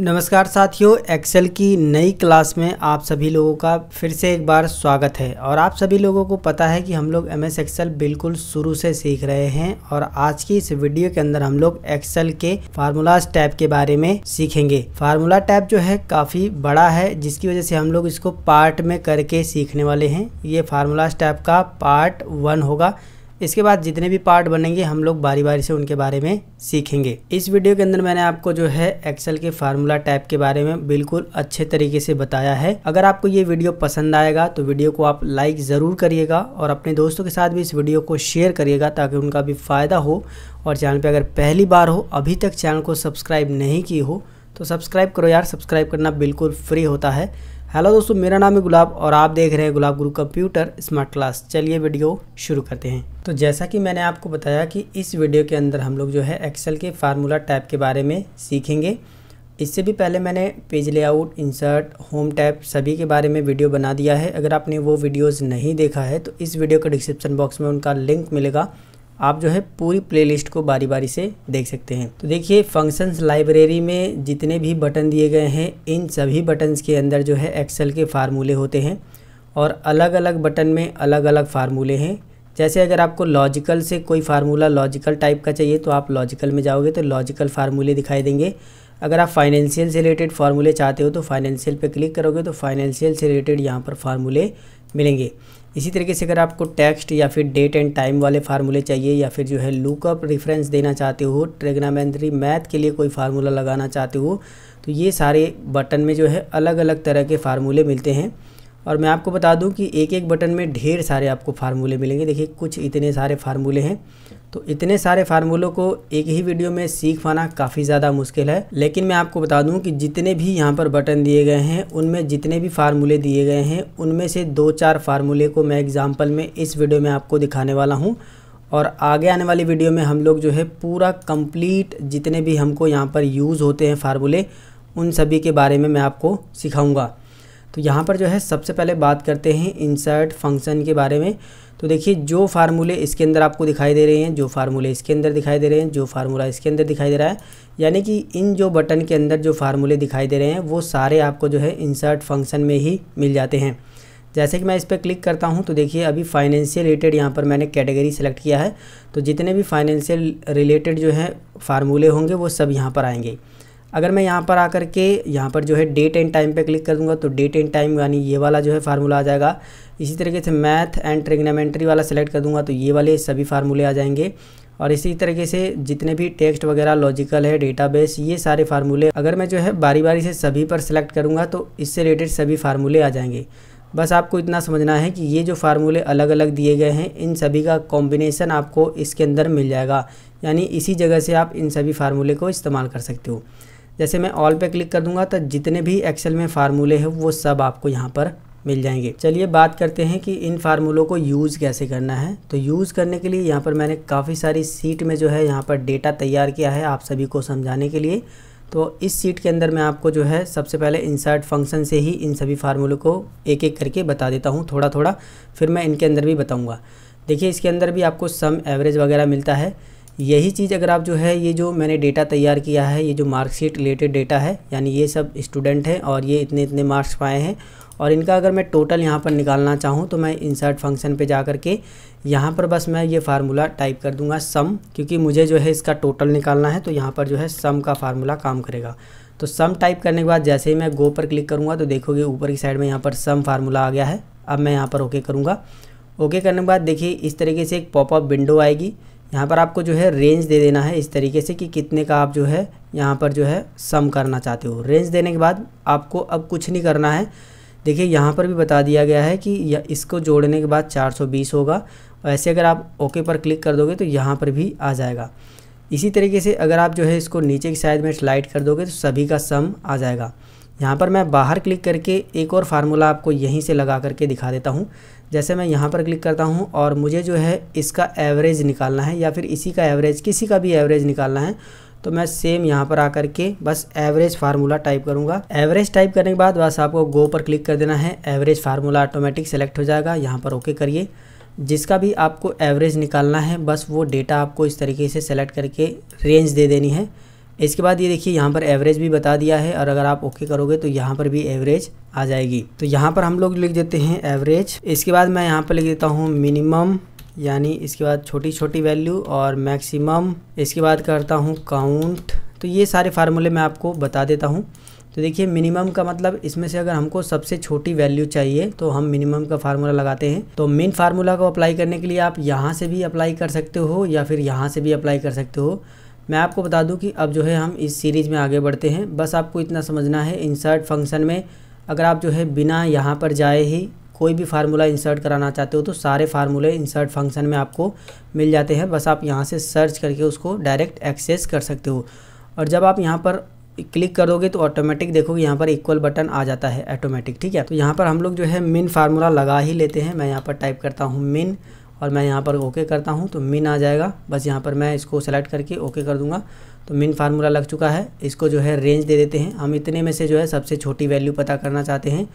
नमस्कार साथियों एक्सेल की नई क्लास में आप सभी लोगों का फिर से एक बार स्वागत है और आप सभी लोगों को पता है कि हम लोग एम एस एक्सेल बिल्कुल शुरू से सीख रहे हैं और आज की इस वीडियो के अंदर हम लोग एक्सेल के फार्मूलाज टैब के बारे में सीखेंगे फार्मूला टैब जो है काफ़ी बड़ा है जिसकी वजह से हम लोग इसको पार्ट में करके सीखने वाले हैं ये फार्मूलाज टैब का पार्ट वन होगा इसके बाद जितने भी पार्ट बनेंगे हम लोग बारी बारी से उनके बारे में सीखेंगे इस वीडियो के अंदर मैंने आपको जो है एक्सेल के फार्मूला टाइप के बारे में बिल्कुल अच्छे तरीके से बताया है अगर आपको ये वीडियो पसंद आएगा तो वीडियो को आप लाइक ज़रूर करिएगा और अपने दोस्तों के साथ भी इस वीडियो को शेयर करिएगा ताकि उनका भी फ़ायदा हो और चैनल पर अगर पहली बार हो अभी तक चैनल को सब्सक्राइब नहीं की हो तो सब्सक्राइब करो यार सब्सक्राइब करना बिल्कुल फ्री होता है हेलो दोस्तों मेरा नाम है गुलाब और आप देख रहे हैं Gulab Guru computer smart class चलिए वीडियो शुरू करते हैं तो जैसा कि मैंने आपको बताया कि इस वीडियो के अंदर हम लोग जो है एक्सेल के फार्मूला टैब के बारे में सीखेंगे इससे भी पहले मैंने page layout insert home tab सभी के बारे में वीडियो बना दिया है अगर आपने वो वीडियोज़ नहीं देखा है तो इस वीडियो के डिस्क्रिप्शन बॉक्स में उनका लिंक मिलेगा आप जो है पूरी प्लेलिस्ट को बारी बारी से देख सकते हैं तो देखिए फंक्शंस लाइब्रेरी में जितने भी बटन दिए गए हैं इन सभी बटन्स के अंदर जो है एक्सेल के फार्मूले होते हैं और अलग अलग बटन में अलग अलग फार्मूले हैं जैसे अगर आपको लॉजिकल से कोई फार्मूला लॉजिकल टाइप का चाहिए तो आप लॉजिकल में जाओगे तो लॉजिकल फार्मूले दिखाई देंगे अगर आप फाइनेंशियल से रिलेटेड फार्मूले चाहते हो तो फाइनेंशियल पे क्लिक करोगे तो फाइनेंशियल से रिलेटेड यहाँ पर फार्मूले मिलेंगे इसी तरीके से अगर आपको टेक्स्ट या फिर डेट एंड टाइम वाले फार्मूले चाहिए या फिर जो है लुकअप रेफरेंस देना चाहते हो ट्रेग्नामेंट्री मैथ के लिए कोई फार्मूला लगाना चाहते हो तो ये सारे बटन में जो है अलग अलग तरह के फार्मूले मिलते हैं और मैं आपको बता दूं कि एक एक बटन में ढेर सारे आपको फार्मूले मिलेंगे देखिए कुछ इतने सारे फार्मूले हैं तो इतने सारे फार्मूलों को एक ही वीडियो में सीख पाना काफ़ी ज़्यादा मुश्किल है लेकिन मैं आपको बता दूं कि जितने भी यहाँ पर बटन दिए गए हैं उनमें जितने भी फार्मूले दिए गए हैं उनमें से दो चार फार्मूले को मैं एग्जाम्पल में इस वीडियो में आपको दिखाने वाला हूँ और आगे आने वाली वीडियो में हम लोग जो है पूरा कम्प्लीट जितने भी हमको यहाँ पर यूज़ होते हैं फार्मूले उन सभी के बारे में मैं आपको सिखाऊँगा तो यहाँ पर जो है सबसे पहले बात करते हैं इंसर्ट फंक्शन के बारे में तो देखिए जो फार्मूले इसके अंदर आपको दिखाई दे रहे हैं जो फार्मूले इसके अंदर दिखाई दे रहे हैं जो फार्मूला इसके अंदर दिखाई दे रहा है यानी कि इन जो बटन के अंदर जो फार्मूले दिखाई दे रहे हैं वो सारे आपको जो है इंसर्ट फंक्शन में ही मिल जाते हैं जैसे कि मैं इस पर क्लिक करता हूं तो देखिए अभी फाइनेंशियल रिलेटेड यहाँ पर मैंने कैटेगरी सेलेक्ट किया है तो जितने भी फाइनेंशियल रिलेटेड जो है फार्मूले होंगे वो सब यहाँ पर आएंगे अगर मैं यहाँ पर आकर के यहाँ पर जो है डेट एंड टाइम पे क्लिक कर दूँगा तो डेट एंड टाइम यानी ये वाला जो है फार्मूला आ जाएगा इसी तरीके से मैथ एंड ट्रिग्नामेंट्री वाला सेलेक्ट कर दूँगा तो ये वाले सभी फार्मूले आ जाएंगे और इसी तरीके से जितने भी टेक्स्ट वगैरह लॉजिकल है डेटाबेस ये सारे फार्मूले अगर मैं जो है बारी बारी से सभी पर सेलेक्ट करूँगा तो इससे रिलेटेड सभी फार्मूले आ जाएंगे बस आपको इतना समझना है कि ये जो फार्मूले अलग अलग दिए गए हैं इन सभी का कॉम्बिनेसन आपको इसके अंदर मिल जाएगा यानी इसी जगह से आप इन सभी फार्मूले को इस्तेमाल कर सकते हो जैसे मैं ऑल पे क्लिक कर दूंगा तो जितने भी एक्सेल में फार्मूले हैं वो सब आपको यहाँ पर मिल जाएंगे चलिए बात करते हैं कि इन फार्मूलों को यूज़ कैसे करना है तो यूज़ करने के लिए यहाँ पर मैंने काफ़ी सारी सीट में जो है यहाँ पर डेटा तैयार किया है आप सभी को समझाने के लिए तो इस सीट के अंदर मैं आपको जो है सबसे पहले इंसर्ट फंक्शन से ही इन सभी फार्मूलों को एक एक करके बता देता हूँ थोड़ा थोड़ा फिर मैं इनके अंदर भी बताऊँगा देखिए इसके अंदर भी आपको सम एवरेज वगैरह मिलता है यही चीज़ अगर आप जो है ये जो मैंने डेटा तैयार किया है ये जो मार्कशीट रिलेटेड डेटा है यानी ये सब स्टूडेंट हैं और ये इतने इतने मार्क्स पाए हैं और इनका अगर मैं टोटल यहाँ पर निकालना चाहूँ तो मैं इंसर्ट फंक्शन पे जा कर के यहाँ पर बस मैं ये फार्मूला टाइप कर दूँगा सम क्योंकि मुझे जो है इसका टोटल निकालना है तो यहाँ पर जो है सम का फार्मूला काम करेगा तो सम टाइप करने के बाद जैसे ही मैं गो पर क्लिक करूँगा तो देखोगे ऊपर की साइड में यहाँ पर सम फार्मूला आ गया है अब मैं यहाँ पर ओके करूँगा ओके करने के बाद देखिए इस तरीके से एक पॉपअप विंडो आएगी यहाँ पर आपको जो है रेंज दे देना है इस तरीके से कि कितने का आप जो है यहाँ पर जो है सम करना चाहते हो रेंज देने के बाद आपको अब कुछ नहीं करना है देखिए यहाँ पर भी बता दिया गया है कि इसको जोड़ने के बाद 420 होगा ऐसे अगर आप ओके पर क्लिक कर दोगे तो यहाँ पर भी आ जाएगा इसी तरीके से अगर आप जो है इसको नीचे की साइड में स्लाइड कर दोगे तो सभी का सम आ जाएगा यहाँ पर मैं बाहर क्लिक करके एक और फार्मूला आपको यहीं से लगा करके दिखा देता हूँ जैसे मैं यहाँ पर क्लिक करता हूँ और मुझे जो है इसका एवरेज निकालना है या फिर इसी का एवरेज किसी का भी एवरेज निकालना है तो मैं सेम यहाँ पर आकर के बस एवरेज फार्मूला टाइप करूँगा एवरेज टाइप करने के बाद बस आपको गो पर क्लिक कर देना है एवरेज फार्मूला ऑटोमेटिक सेलेक्ट हो जाएगा यहाँ पर ओके करिए जिसका भी आपको एवरेज निकालना है बस वो डेटा आपको इस तरीके से सेलेक्ट करके रेंज दे देनी है इसके बाद ये देखिए यहाँ पर एवरेज भी बता दिया है और अगर आप ओके करोगे तो यहाँ पर भी एवरेज आ जाएगी तो यहाँ पर हम लोग लिख देते हैं एवरेज इसके बाद मैं यहाँ पर लिख देता हूँ मिनिमम यानी इसके बाद छोटी छोटी वैल्यू और मैक्सिमम इसके बाद करता हूँ काउंट तो ये सारे फार्मूले मैं आपको बता देता हूँ तो देखिए मिनिमम का मतलब इसमें से अगर हमको सबसे छोटी वैल्यू चाहिए तो हम मिनिमम का फार्मूला लगाते हैं तो मेन फार्मूला को अप्लाई करने के लिए आप यहाँ से भी अप्लाई कर सकते हो या फिर यहाँ से भी अप्लाई कर सकते हो मैं आपको बता दूं कि अब जो है हम इस सीरीज़ में आगे बढ़ते हैं बस आपको इतना समझना है इंसर्ट फंक्शन में अगर आप जो है बिना यहाँ पर जाए ही कोई भी फार्मूला इंसर्ट कराना चाहते हो तो सारे फार्मूले इंसर्ट फंक्शन में आपको मिल जाते हैं बस आप यहाँ से सर्च करके उसको डायरेक्ट एक्सेस कर सकते हो और जब आप यहाँ पर क्लिक करोगे तो ऑटोमेटिक देखोगे यहाँ पर इक्वल बटन आ जाता है ऑटोमेटिक ठीक है तो यहाँ पर हम लोग जो है मिन फार्मूला लगा ही लेते हैं मैं यहाँ पर टाइप करता हूँ मिन और मैं यहाँ पर ओके करता हूँ तो मिन आ जाएगा बस यहाँ पर मैं इसको सेलेक्ट करके ओके कर दूँगा तो मिन फार्मूला लग चुका है इसको जो है रेंज दे देते हैं हम इतने में से जो है सबसे छोटी वैल्यू पता करना चाहते हैं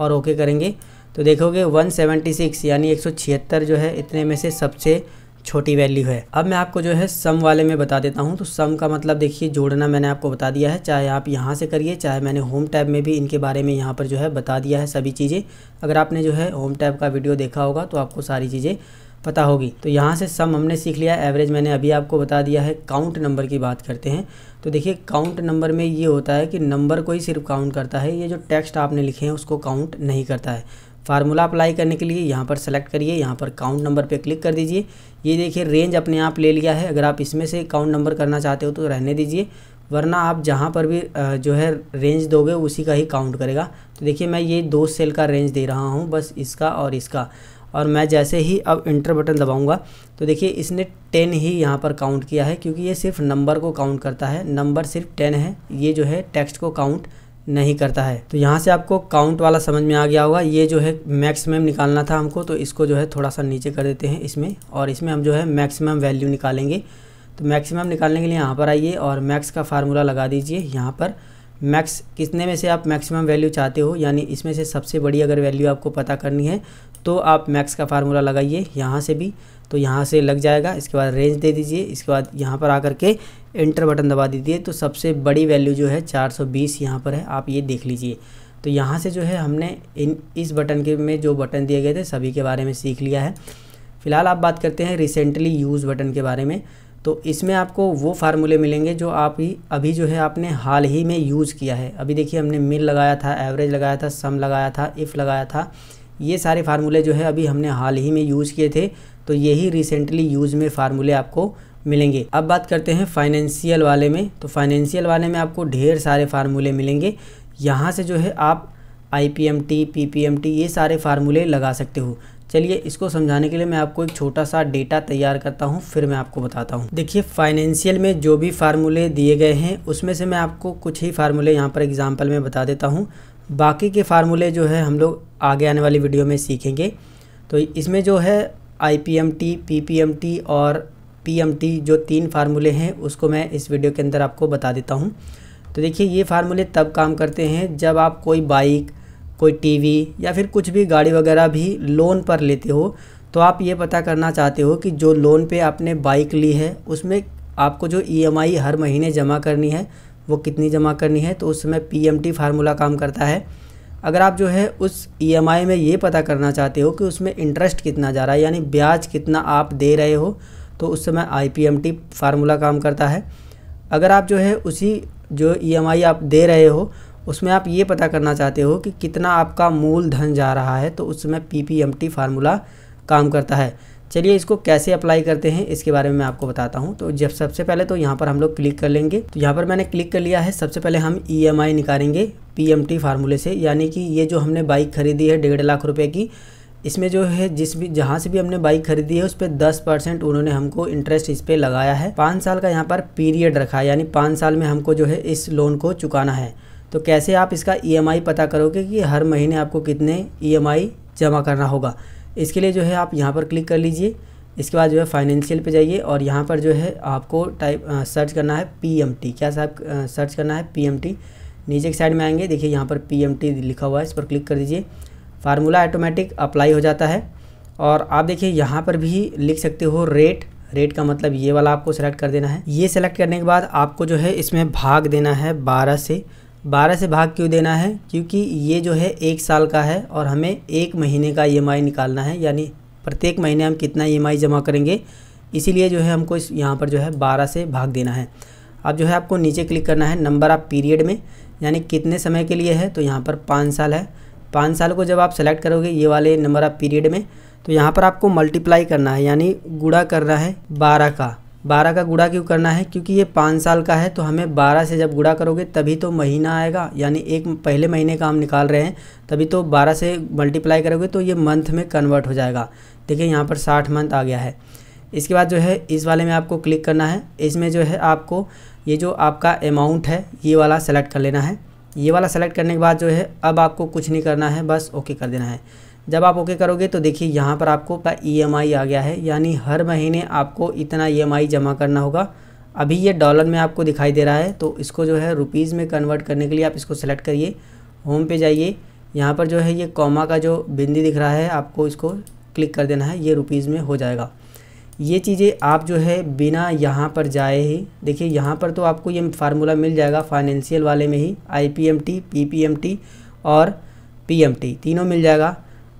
और ओके करेंगे तो देखोगे 176 यानी 176 जो है इतने में से सबसे छोटी वैल्यू है अब मैं आपको जो है सम वाले में बता देता हूँ तो सम का मतलब देखिए जोड़ना मैंने आपको बता दिया है चाहे आप यहाँ से करिए चाहे मैंने होम टैब में भी इनके बारे में यहाँ पर जो है बता दिया है सभी चीज़ें अगर आपने जो है होम टैब का वीडियो देखा होगा तो आपको सारी चीज़ें पता होगी तो यहाँ से सम हमने सीख लिया एवरेज मैंने अभी आपको बता दिया है काउंट नंबर की बात करते हैं तो देखिए काउंट नंबर में ये होता है कि नंबर को ही सिर्फ काउंट करता है ये जो टेक्स्ट आपने लिखे हैं उसको काउंट नहीं करता है फार्मूला अप्लाई करने के लिए यहाँ पर सेलेक्ट करिए यहाँ पर काउंट नंबर पे क्लिक कर दीजिए ये देखिए रेंज अपने आप ले लिया है अगर आप इसमें से काउंट नंबर करना चाहते हो तो रहने दीजिए वरना आप जहाँ पर भी जो है रेंज दोगे उसी का ही काउंट करेगा तो देखिए मैं ये दो सेल का रेंज दे रहा हूँ बस इसका और इसका और मैं जैसे ही अब इंटर बटन दबाऊंगा तो देखिए इसने टेन ही यहाँ पर काउंट किया है क्योंकि ये सिर्फ नंबर को काउंट करता है नंबर सिर्फ टेन है ये जो है टेक्स्ट को काउंट नहीं करता है तो यहाँ से आपको काउंट वाला समझ में आ गया होगा ये जो है मैक्सिमम निकालना था हमको तो इसको जो है थोड़ा सा नीचे कर देते हैं इसमें और इसमें हम जो है मैक्सिमम वैल्यू निकालेंगे तो मैक्सिमम निकालने के लिए यहाँ पर आइए और मैक्स का फार्मूला लगा दीजिए यहाँ पर मैक्स कितने में से आप मैक्सिमम वैल्यू चाहते हो यानी इसमें से सबसे बड़ी अगर वैल्यू आपको पता करनी है तो आप मैक्स का फार्मूला लगाइए यहाँ से भी तो यहाँ से लग जाएगा इसके बाद रेंज दे दीजिए इसके बाद यहाँ पर आकर के एंटर बटन दबा दीजिए तो सबसे बड़ी वैल्यू जो है 420 यहाँ पर है आप ये देख लीजिए तो यहाँ से जो है हमने इन इस बटन के में जो बटन दिए गए थे सभी के बारे में सीख लिया है फिलहाल आप बात करते हैं रिसेंटली यूज़ बटन के बारे में तो इसमें आपको वो फार्मूले मिलेंगे जो आप ही अभी जो है आपने हाल ही में यूज़ किया है अभी देखिए हमने मिल लगाया था एवरेज लगाया था सम लगाया था इफ़ लगाया था ये सारे फार्मूले जो है अभी हमने हाल ही में यूज़ किए थे तो यही रिसेंटली यूज़ में फार्मूले आपको मिलेंगे अब बात करते हैं फाइनेंशियल वाले में तो फाइनेंशियल वाले में आपको ढेर सारे फार्मूले मिलेंगे यहाँ से जो है आप I P M T P P M T ये सारे फार्मूले लगा सकते हो चलिए इसको समझाने के लिए मैं आपको एक छोटा सा डेटा तैयार करता हूँ फिर मैं आपको बताता हूँ देखिए फाइनेंशियल में जो भी फार्मूले दिए गए हैं उसमें से मैं आपको कुछ ही फार्मूले यहाँ पर एग्जाम्पल में बता देता हूँ बाकी के फार्मूले जो है हम लोग आगे आने वाली वीडियो में सीखेंगे तो इसमें जो है I P M T P P M T और पी एम टी जो तीन फार्मूले हैं उसको मैं इस वीडियो के अंदर आपको बता देता हूँ तो देखिए ये फार्मूले तब काम करते हैं जब आप कोई बाइक कोई टीवी या फिर कुछ भी गाड़ी वगैरह भी लोन पर लेते हो तो आप ये पता करना चाहते हो कि जो लोन पे आपने बाइक ली है उसमें आपको जो ईएमआई e हर महीने जमा करनी है वो कितनी जमा करनी है तो उस समय पी एम टी फार्मूला काम करता है अगर आप जो है उस ई एम आई में ये पता करना चाहते हो कि उसमें इंटरेस्ट कितना जा रहा है यानी ब्याज कितना आप दे रहे हो तो उस समय I P M T formula काम करता है अगर आप जो है उसी जो ई एम आई आप दे रहे हो उसमें आप ये पता करना चाहते हो कि कितना आपका मूल धन जा रहा है तो उस समय P P M T formula काम करता है चलिए इसको कैसे अप्लाई करते हैं इसके बारे में मैं आपको बताता हूँ तो जब सबसे पहले तो यहाँ पर हम लोग क्लिक कर लेंगे तो यहाँ पर मैंने क्लिक कर लिया है सबसे पहले हम ई e निकालेंगे पी एम फार्मूले से यानी कि ये जो हमने बाइक खरीदी है डेढ़ लाख रुपये की इसमें जो है जिस भी जहाँ से भी हमने बाइक खरीदी है उस पर दस परसेंट उन्होंने हमको इंटरेस्ट इस पर लगाया है पाँच साल का यहाँ पर पीरियड रखा है यानी पाँच साल में हमको जो है इस लोन को चुकाना है तो कैसे आप इसका ईएमआई e पता करोगे कि हर महीने आपको कितने ईएमआई e जमा करना होगा इसके लिए जो है आप यहाँ पर क्लिक कर लीजिए इसके बाद जो है फाइनेंशियल पे जाइए और यहाँ पर जो है आपको टाइप सर्च करना है पीएमटी क्या साहब सर्च करना है पीएमटी नीचे के साइड में आएंगे देखिए यहाँ पर पीएमटी लिखा हुआ है इस पर क्लिक कर दीजिए फार्मूला ऑटोमेटिक अप्लाई हो जाता है और आप देखिए यहाँ पर भी लिख सकते हो रेट रेट का मतलब ये वाला आपको सेलेक्ट कर देना है ये सेलेक्ट करने के बाद आपको जो है इसमें भाग देना है बारह से बारह से भाग क्यों देना है क्योंकि ये जो है एक साल का है और हमें एक महीने का ई e निकालना है यानी प्रत्येक महीने हम कितना ई e जमा करेंगे इसीलिए जो है हमको इस यहाँ पर जो है बारह से भाग देना है अब जो है आपको नीचे क्लिक करना है नंबर ऑफ़ पीरियड में यानी कितने समय के लिए है तो यहाँ पर पाँच साल है पाँच साल को जब आप सेलेक्ट करोगे ये वाले नंबर ऑफ़ पीरियड में तो यहाँ पर आपको मल्टीप्लाई करना है यानी गुड़ा करना है बारह का बारह का गुड़ा क्यों करना है क्योंकि ये पाँच साल का है तो हमें बारह से जब गुड़ा करोगे तभी तो महीना आएगा यानी एक पहले महीने का हम निकाल रहे हैं तभी तो बारह से मल्टीप्लाई करोगे तो ये मंथ में कन्वर्ट हो जाएगा देखिए यहाँ पर साठ मंथ आ गया है इसके बाद जो है इस वाले में आपको क्लिक करना है इसमें जो है आपको ये जो आपका अमाउंट है ये वाला सेलेक्ट कर लेना है ये वाला सेलेक्ट करने के बाद जो है अब आपको कुछ नहीं करना है बस ओके कर देना है जब आप ओके करोगे तो देखिए यहाँ पर आपको ई एम आई आ गया है यानी हर महीने आपको इतना ई एम आई जमा करना होगा अभी ये डॉलर में आपको दिखाई दे रहा है तो इसको जो है रुपीज़ में कन्वर्ट करने के लिए आप इसको सेलेक्ट करिए होम पे जाइए यहाँ पर जो है ये कॉमा का जो बिंदी दिख रहा है आपको इसको क्लिक कर देना है ये रुपीज़ में हो जाएगा ये चीज़ें आप जो है बिना यहाँ पर जाए ही देखिए यहाँ पर तो आपको ये फार्मूला मिल जाएगा फाइनेंशियल वाले में ही I P M T P P M T और पी एम टी तीनों मिल जाएगा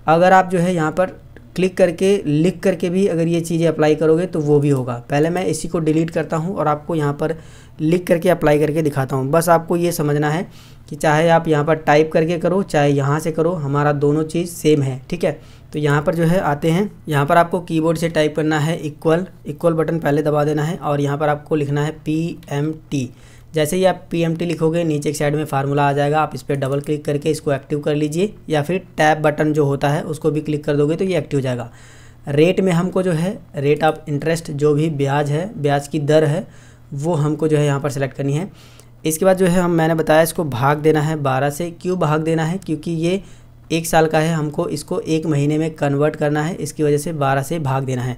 अगर आप जो है यहाँ पर क्लिक करके लिख करके भी अगर ये चीज़ें अप्लाई करोगे तो वो भी होगा पहले मैं इसी को डिलीट करता हूँ और आपको यहाँ पर लिख करके अप्लाई करके दिखाता हूँ बस आपको ये समझना है कि चाहे आप यहाँ पर टाइप करके करो चाहे यहाँ से करो हमारा दोनों चीज़ सेम है ठीक है तो यहाँ पर जो है आते हैं यहाँ पर आपको कीबोर्ड से टाइप करना है इक्वल इक्वल बटन पहले दबा देना है और यहाँ पर आपको लिखना है पी एम टी जैसे ही आप पी लिखोगे नीचे एक साइड में फार्मूला आ जाएगा आप इस पर डबल क्लिक करके इसको एक्टिव कर लीजिए या फिर टैब बटन जो होता है उसको भी क्लिक कर दोगे तो ये एक्टिव हो जाएगा रेट में हमको जो है रेट ऑफ इंटरेस्ट जो भी ब्याज है ब्याज की दर है वो हमको जो है यहाँ पर सेलेक्ट करनी है इसके बाद जो है हम मैंने बताया इसको भाग देना है बारह से क्यों भाग देना है क्योंकि ये एक साल का है हमको इसको एक महीने में कन्वर्ट करना है इसकी वजह से बारह से भाग देना है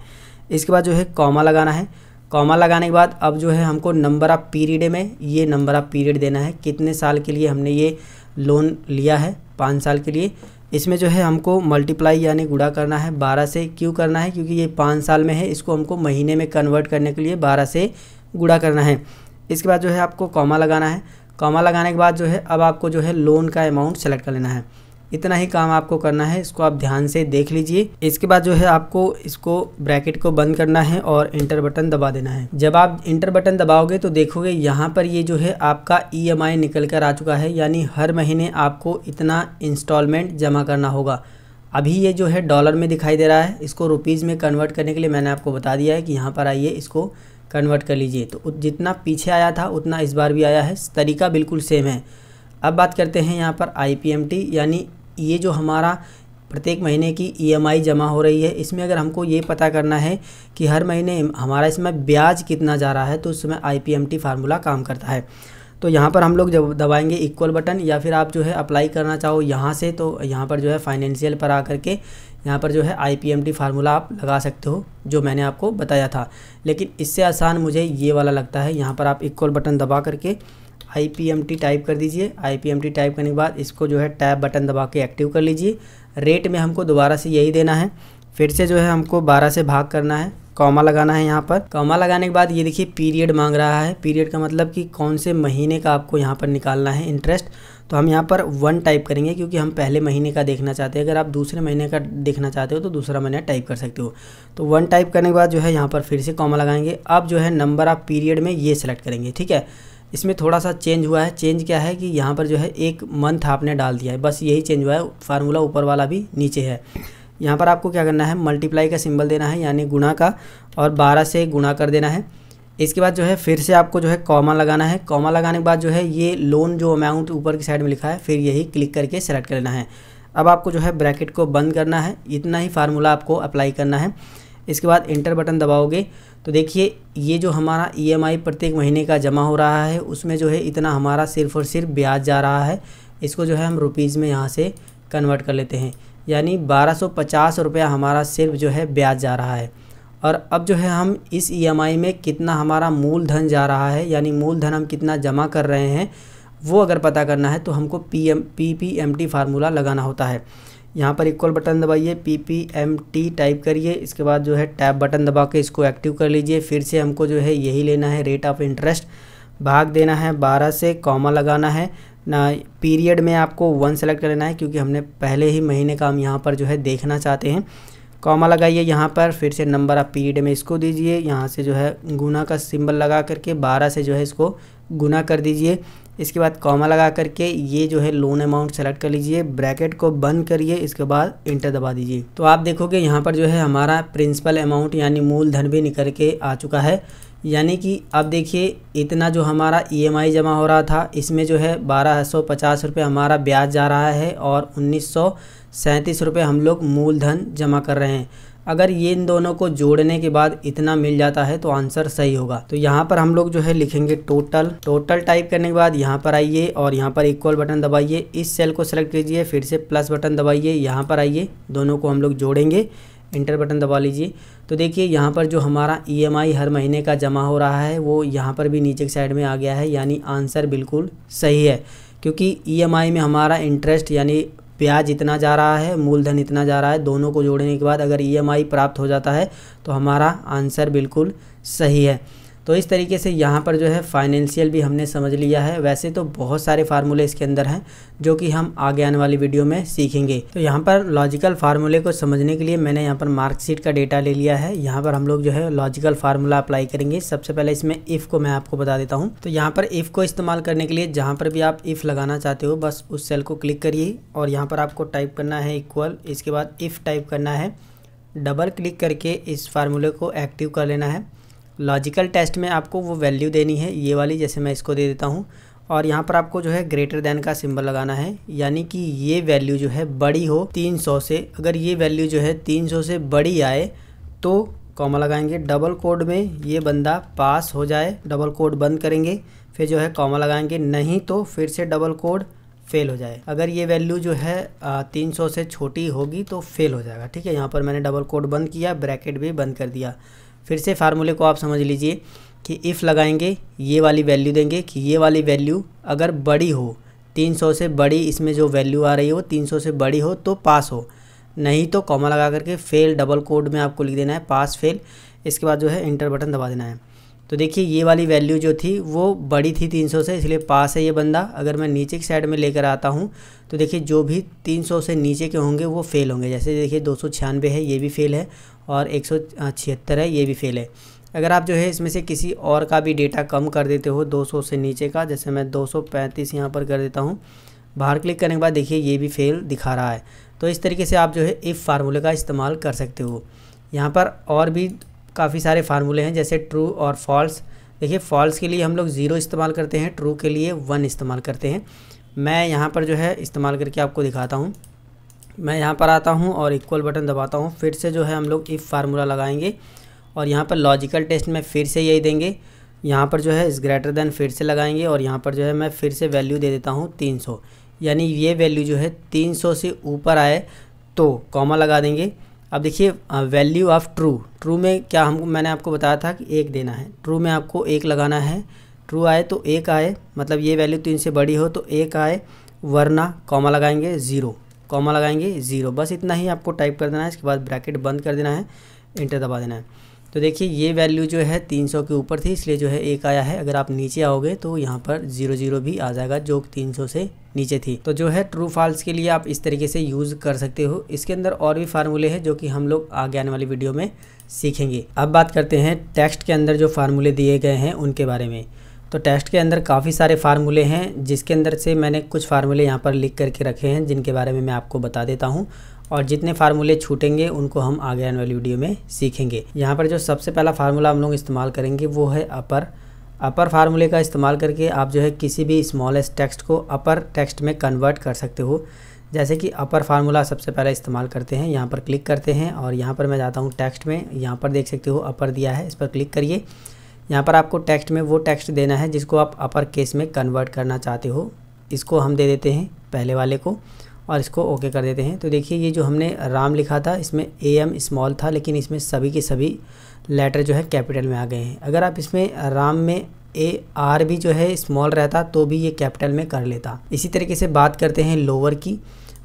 इसके बाद जो है कॉमा लगाना है कॉमा लगाने के बाद अब जो है हमको नंबर ऑफ़ पीरियड में ये नंबर ऑफ़ पीरियड देना है कितने साल के लिए हमने ये लोन लिया है पाँच साल के लिए इसमें जो है हमको मल्टीप्लाई यानी गुड़ा करना है बारह से क्यों करना है क्योंकि ये पाँच साल में है इसको हमको महीने में कन्वर्ट करने के लिए बारह से गुड़ा करना है इसके बाद जो है आपको कॉमा लगाना है कॉमा लगाने के बाद जो है अब आपको जो है लोन का अमाउंट सेलेक्ट कर लेना है इतना ही काम आपको करना है इसको आप ध्यान से देख लीजिए इसके बाद जो है आपको इसको ब्रैकेट को बंद करना है और इंटर बटन दबा देना है जब आप इंटर बटन दबाओगे तो देखोगे यहाँ पर ये जो है आपका ई e निकल कर आ चुका है यानी हर महीने आपको इतना इंस्टॉलमेंट जमा करना होगा अभी ये जो है डॉलर में दिखाई दे रहा है इसको रुपीज़ में कन्वर्ट करने के लिए मैंने आपको बता दिया है कि यहाँ पर आइए इसको कन्वर्ट कर लीजिए तो जितना पीछे आया था उतना इस बार भी आया है तरीका बिल्कुल सेम है अब बात करते हैं यहाँ पर आई यानी ये जो हमारा प्रत्येक महीने की ईएमआई e जमा हो रही है इसमें अगर हमको ये पता करना है कि हर महीने हमारा इसमें ब्याज कितना जा रहा है तो उस समय आई फार्मूला काम करता है तो यहाँ पर हम लोग जब दबाएंगे इक्वल बटन या फिर आप जो है अप्लाई करना चाहो यहाँ से तो यहाँ पर जो है फाइनेंशियल पर आ के यहाँ पर जो है आई पी फार्मूला आप लगा सकते हो जो मैंने आपको बताया था लेकिन इससे आसान मुझे ये वाला लगता है यहाँ पर आप इक्वल बटन दबा करके आई टाइप कर दीजिए आई टाइप करने के बाद इसको जो है टैब बटन दबा के एक्टिव कर लीजिए रेट में हमको दोबारा से यही देना है फिर से जो है हमको 12 से भाग करना है कॉमा लगाना है यहाँ पर कॉमा लगाने के बाद ये देखिए पीरियड मांग रहा है पीरियड का मतलब कि कौन से महीने का आपको यहाँ पर निकालना है इंटरेस्ट तो हम यहाँ पर वन टाइप करेंगे क्योंकि हम पहले महीने का देखना चाहते हैं अगर आप दूसरे महीने का देखना चाहते हो तो दूसरा महीना टाइप कर सकते हो तो वन टाइप करने के बाद जो है यहाँ पर फिर से कॉमा लगाएंगे अब जो है नंबर ऑफ पीरियड में ये सेलेक्ट करेंगे ठीक है इसमें थोड़ा सा चेंज हुआ है चेंज क्या है कि यहाँ पर जो है एक मंथ आपने डाल दिया है बस यही चेंज हुआ है फार्मूला ऊपर वाला भी नीचे है यहाँ पर आपको क्या करना है मल्टीप्लाई का सिंबल देना है यानी गुणा का और बारह से गुणा कर देना है इसके बाद जो है फिर से आपको जो है कॉमा लगाना है कॉमा लगाने के बाद जो है ये लोन जो अमाउंट ऊपर की साइड में लिखा है फिर यही क्लिक करके सेलेक्ट कर लेना है अब आपको जो है ब्रैकेट को बंद करना है इतना ही फार्मूला आपको अप्लाई करना है इसके बाद इंटर बटन दबाओगे तो देखिए ये जो हमारा ईएमआई e प्रत्येक महीने का जमा हो रहा है उसमें जो है इतना हमारा सिर्फ और सिर्फ ब्याज जा रहा है इसको जो है हम रुपीज़ में यहाँ से कन्वर्ट कर लेते हैं यानी बारह सौ पचास रुपया हमारा सिर्फ जो है ब्याज जा रहा है और अब जो है हम इस ईएमआई e में कितना हमारा मूलधन जा रहा है यानी मूलधन हम कितना जमा कर रहे हैं वो अगर पता करना है तो हमको P M P P M T formula लगाना होता है यहाँ पर इक्वल बटन दबाइए P P M T type करिए इसके बाद जो है टैब बटन दबा के इसको एक्टिव कर लीजिए फिर से हमको जो है यही लेना है रेट ऑफ इंटरेस्ट भाग देना है बारह से कॉमा लगाना है ना पीरियड में आपको वन सेलेक्ट कर लेना है क्योंकि हमने पहले ही महीने का हम यहाँ पर जो है देखना चाहते हैं कॉमा लगाइए यहाँ पर फिर से नंबर आप पीरियड में इसको दीजिए यहाँ से जो है गुना का सिंबल लगा करके बारह से जो है इसको गुना कर दीजिए इसके बाद कॉमा लगा करके ये जो है लोन अमाउंट सेलेक्ट कर लीजिए ब्रैकेट को बंद करिए इसके बाद इंटर दबा दीजिए तो आप देखोगे यहाँ पर जो है हमारा प्रिंसिपल अमाउंट यानी मूलधन भी निकल के आ चुका है यानी कि अब देखिए इतना जो हमारा ई e जमा हो रहा था इसमें जो है बारह सौ पचास रुपये हमारा ब्याज जा रहा है और उन्नीस सौ सैंतीस रुपये हम लोग मूलधन जमा कर रहे हैं अगर ये इन दोनों को जोड़ने के बाद इतना मिल जाता है तो आंसर सही होगा तो यहाँ पर हम लोग जो है लिखेंगे टोटल टोटल टाइप करने के बाद यहाँ पर आइए और यहाँ पर इक्वल बटन दबाइए इस सेल को सेलेक्ट कीजिए फिर से प्लस बटन दबाइए यहाँ पर आइए दोनों को हम लोग जोड़ेंगे इंटर बटन दबा लीजिए तो देखिए यहाँ पर जो हमारा ई e हर महीने का जमा हो रहा है वो यहाँ पर भी नीचे की साइड में आ गया है यानी आंसर बिल्कुल सही है क्योंकि ई e में हमारा इंटरेस्ट यानी ब्याज इतना जा रहा है मूलधन इतना जा रहा है दोनों को जोड़ने के बाद अगर ईएमआई e प्राप्त हो जाता है तो हमारा आंसर बिल्कुल सही है तो इस तरीके से यहाँ पर जो है फाइनेंशियल भी हमने समझ लिया है वैसे तो बहुत सारे फार्मूले इसके अंदर हैं जो कि हम आगे आने वाली वीडियो में सीखेंगे तो यहाँ पर लॉजिकल फार्मूले को समझने के लिए मैंने यहाँ पर मार्कशीट का डेटा ले लिया है यहाँ पर हम लोग जो है लॉजिकल फार्मूला अप्लाई करेंगे सबसे पहले इसमें इफ़ को मैं आपको बता देता हूँ तो यहाँ पर इफ़ को इस्तेमाल करने के लिए जहाँ पर भी आप इफ़ लगाना चाहते हो बस उस सेल को क्लिक करिए और यहाँ पर आपको टाइप करना है इक्वल इसके बाद इफ़ टाइप करना है डबल क्लिक करके इस फार्मूले को एक्टिव कर लेना है लॉजिकल टेस्ट में आपको वो वैल्यू देनी है ये वाली जैसे मैं इसको दे देता हूँ और यहाँ पर आपको जो है ग्रेटर देन का सिंबल लगाना है यानी कि ये वैल्यू जो है बड़ी हो 300 से अगर ये वैल्यू जो है 300 से बड़ी आए तो कॉमा लगाएंगे डबल कोड में ये बंदा पास हो जाए डबल कोड बंद करेंगे फिर जो है कॉमा लगाएंगे नहीं तो फिर से डबल कोड फेल हो जाए अगर ये वैल्यू जो है तीन सौ से छोटी होगी तो फेल हो जाएगा ठीक है यहाँ पर मैंने डबल कोड बंद किया ब्रैकेट भी बंद कर दिया फिर से फार्मूले को आप समझ लीजिए कि इफ़ लगाएंगे ये वाली वैल्यू देंगे कि ये वाली वैल्यू अगर बड़ी हो 300 से बड़ी इसमें जो वैल्यू आ रही है वो 300 से बड़ी हो तो पास हो नहीं तो कॉमा लगा करके फेल डबल कोड में आपको लिख देना है पास फेल इसके बाद जो है इंटर बटन दबा देना है तो देखिए ये वाली वैल्यू जो थी वो बड़ी थी 300 से इसलिए पास है ये बंदा अगर मैं नीचे की साइड में लेकर आता हूँ तो देखिए जो भी 300 से नीचे के होंगे वो फेल होंगे जैसे देखिए दो है ये भी फेल है और एक है ये भी फेल है अगर आप जो है इसमें से किसी और का भी डेटा कम कर देते हो 200 से नीचे का जैसे मैं 235 यहाँ पर कर देता हूँ बाहर क्लिक करने के बाद देखिए ये भी फेल दिखा रहा है तो इस तरीके से आप जो है इफ़ फार्मूले का इस्तेमाल कर सकते हो यहाँ पर और भी काफ़ी सारे फार्मूले हैं जैसे ट्रू और फॉल्स देखिए फॉल्स के लिए हम लोग ज़ीरो इस्तेमाल करते हैं ट्रू के लिए वन इस्तेमाल करते हैं मैं यहाँ पर जो है इस्तेमाल करके आपको दिखाता हूँ मैं यहाँ पर आता हूँ और इक्वल बटन दबाता हूँ फिर से जो है हम लोग इफ़ फार्मूला लगाएंगे और यहाँ पर लॉजिकल टेस्ट में फिर से यही देंगे यहाँ पर जो है इस ग्रेटर देन फिर से लगाएंगे और यहाँ पर जो है मैं फिर से वैल्यू दे देता हूँ तीन यानी ये वैल्यू जो है तीन से ऊपर आए तो कॉमा लगा देंगे अब देखिए वैल्यू ऑफ ट्रू ट्रू में क्या हमको मैंने आपको बताया था कि एक देना है ट्रू में आपको एक लगाना है ट्रू आए तो एक आए मतलब ये वैल्यू तीन से बड़ी हो तो एक आए वरना कॉमा लगाएंगे ज़ीरो कॉमा लगाएंगे ज़ीरो बस इतना ही आपको टाइप कर देना है इसके बाद ब्रैकेट बंद कर देना है इंटर दबा देना है तो देखिए ये वैल्यू जो है 300 के ऊपर थी इसलिए जो है एक आया है अगर आप नीचे आओगे तो यहाँ पर जीरो जीरो भी आ जाएगा जो 300 से नीचे थी तो जो है ट्रू फॉल्स के लिए आप इस तरीके से यूज़ कर सकते हो इसके अंदर और भी फार्मूले हैं जो कि हम लोग आगे आने वाली वीडियो में सीखेंगे अब बात करते हैं टेक्स्ट के अंदर जो फार्मूले दिए गए हैं उनके बारे में तो टेस्ट के अंदर काफ़ी सारे फार्मूले हैं जिसके अंदर से मैंने कुछ फार्मूले यहाँ पर लिख करके रखे हैं जिनके बारे में मैं आपको बता देता हूँ और जितने फार्मूले छूटेंगे उनको हम आगे आने वाली वीडियो में सीखेंगे यहाँ पर जो सबसे पहला फार्मूला हम लोग इस्तेमाल करेंगे वो है अपर अपर फार्मूले का इस्तेमाल करके आप जो है किसी भी स्मॉलेस्ट टेक्स्ट को अपर टेक्स्ट में कन्वर्ट कर सकते हो जैसे कि अपर फार्मूला सबसे पहले इस्तेमाल करते हैं यहाँ पर क्लिक करते हैं और यहाँ पर मैं जाता हूँ टेक्स्ट में यहाँ पर देख सकते हो अपर दिया है इस पर क्लिक करिए यहाँ पर आपको टेक्स्ट में वो टेक्स्ट देना है जिसको आप अपर केस में कन्वर्ट करना चाहते हो इसको हम दे देते हैं पहले वाले को और इसको ओके कर देते हैं तो देखिए ये जो हमने राम लिखा था इसमें ए एम स्मॉल था लेकिन इसमें सभी के सभी लेटर जो है कैपिटल में आ गए हैं अगर आप इसमें राम में ए आर भी जो है स्मॉल रहता तो भी ये कैपिटल में कर लेता इसी तरीके से बात करते हैं लोअर की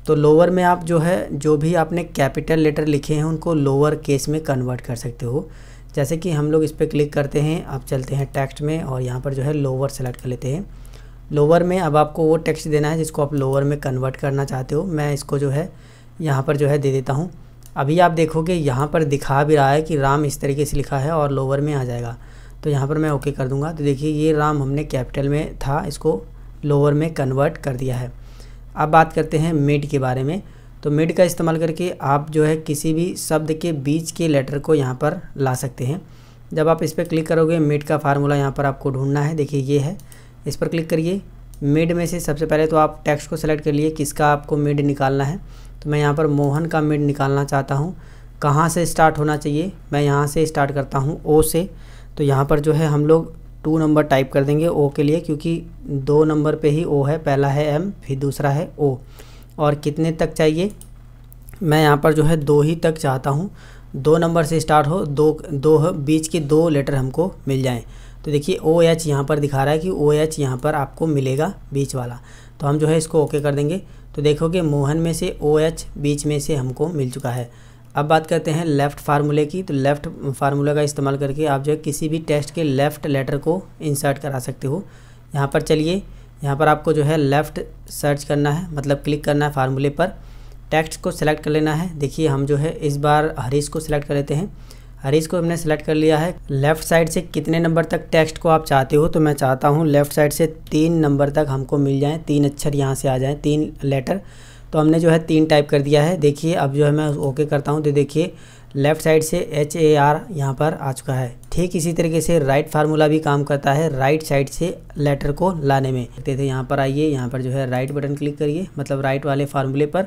तो लोअर में आप जो है जो भी आपने कैपिटल लेटर लिखे हैं उनको लोअर केस में कन्वर्ट कर सकते हो जैसे कि हम लोग इस पर क्लिक करते हैं आप चलते हैं टेक्स्ट में और यहाँ पर जो है लोअर सेलेक्ट कर लेते हैं लोअर में अब आपको वो टेक्स्ट देना है जिसको आप लोअर में कन्वर्ट करना चाहते हो मैं इसको जो है यहाँ पर जो है दे देता हूँ अभी आप देखोगे यहाँ पर दिखा भी रहा है कि राम इस तरीके से लिखा है और लोअर में आ जाएगा तो यहाँ पर मैं ओके कर दूँगा तो देखिए ये राम हमने कैपिटल में था इसको लोअर में कन्वर्ट कर दिया है अब बात करते हैं मिड के बारे में तो मिड का इस्तेमाल करके आप जो है किसी भी शब्द के बीच के लेटर को यहाँ पर ला सकते हैं जब आप इस पर क्लिक करोगे मिड का फार्मूला यहाँ पर आपको ढूंढना है देखिए ये है इस पर क्लिक करिए मिड में से सबसे पहले तो आप टेक्स्ट को सेलेक्ट कर लिए किसका आपको मिड निकालना है तो मैं यहाँ पर मोहन का मिड निकालना चाहता हूँ कहाँ से स्टार्ट होना चाहिए मैं यहाँ से स्टार्ट करता हूँ ओ से तो यहाँ पर जो है हम लोग टू नंबर टाइप कर देंगे ओ के लिए क्योंकि दो नंबर पे ही ओ है पहला है एम फिर दूसरा है ओ और कितने तक चाहिए मैं यहाँ पर जो है दो ही तक चाहता हूँ दो नंबर से स्टार्ट हो दो दो बीच के दो लेटर हमको मिल जाएँ तो देखिए ओ एच यहाँ पर दिखा रहा है कि ओ एच यहाँ पर आपको मिलेगा बीच वाला तो हम जो है इसको ओके कर देंगे तो देखोगे मोहन में से ओ एच बीच में से हमको मिल चुका है अब बात करते हैं लेफ़्ट फार्मूले की तो लेफ़्ट फार्मूला का इस्तेमाल करके आप जो है किसी भी टेस्ट के लेफ़्ट लेटर को इंसर्ट करा सकते हो यहाँ पर चलिए यहाँ पर आपको जो है लेफ़्ट सर्च करना है मतलब क्लिक करना है फार्मूले पर टेक्स्ट को सिलेक्ट कर लेना है देखिए हम जो है इस बार हरीश को सिलेक्ट कर लेते हैं और इसको हमने सेलेक्ट कर लिया है लेफ्ट साइड से कितने नंबर तक टेक्स्ट को आप चाहते हो तो मैं चाहता हूँ लेफ्ट साइड से तीन नंबर तक हमको मिल जाए तीन अक्षर यहाँ से आ जाए तीन लेटर तो हमने जो है तीन टाइप कर दिया है देखिए अब जो है मैं ओके करता हूँ तो देखिए लेफ़्ट साइड से एच ए आर यहाँ पर आ चुका है ठीक इसी तरीके से राइट फार्मूला भी काम करता है राइट साइड से लेटर को लाने में देखते थे यहाँ पर आइए यहाँ पर जो है राइट बटन क्लिक करिए मतलब राइट वाले फार्मूले पर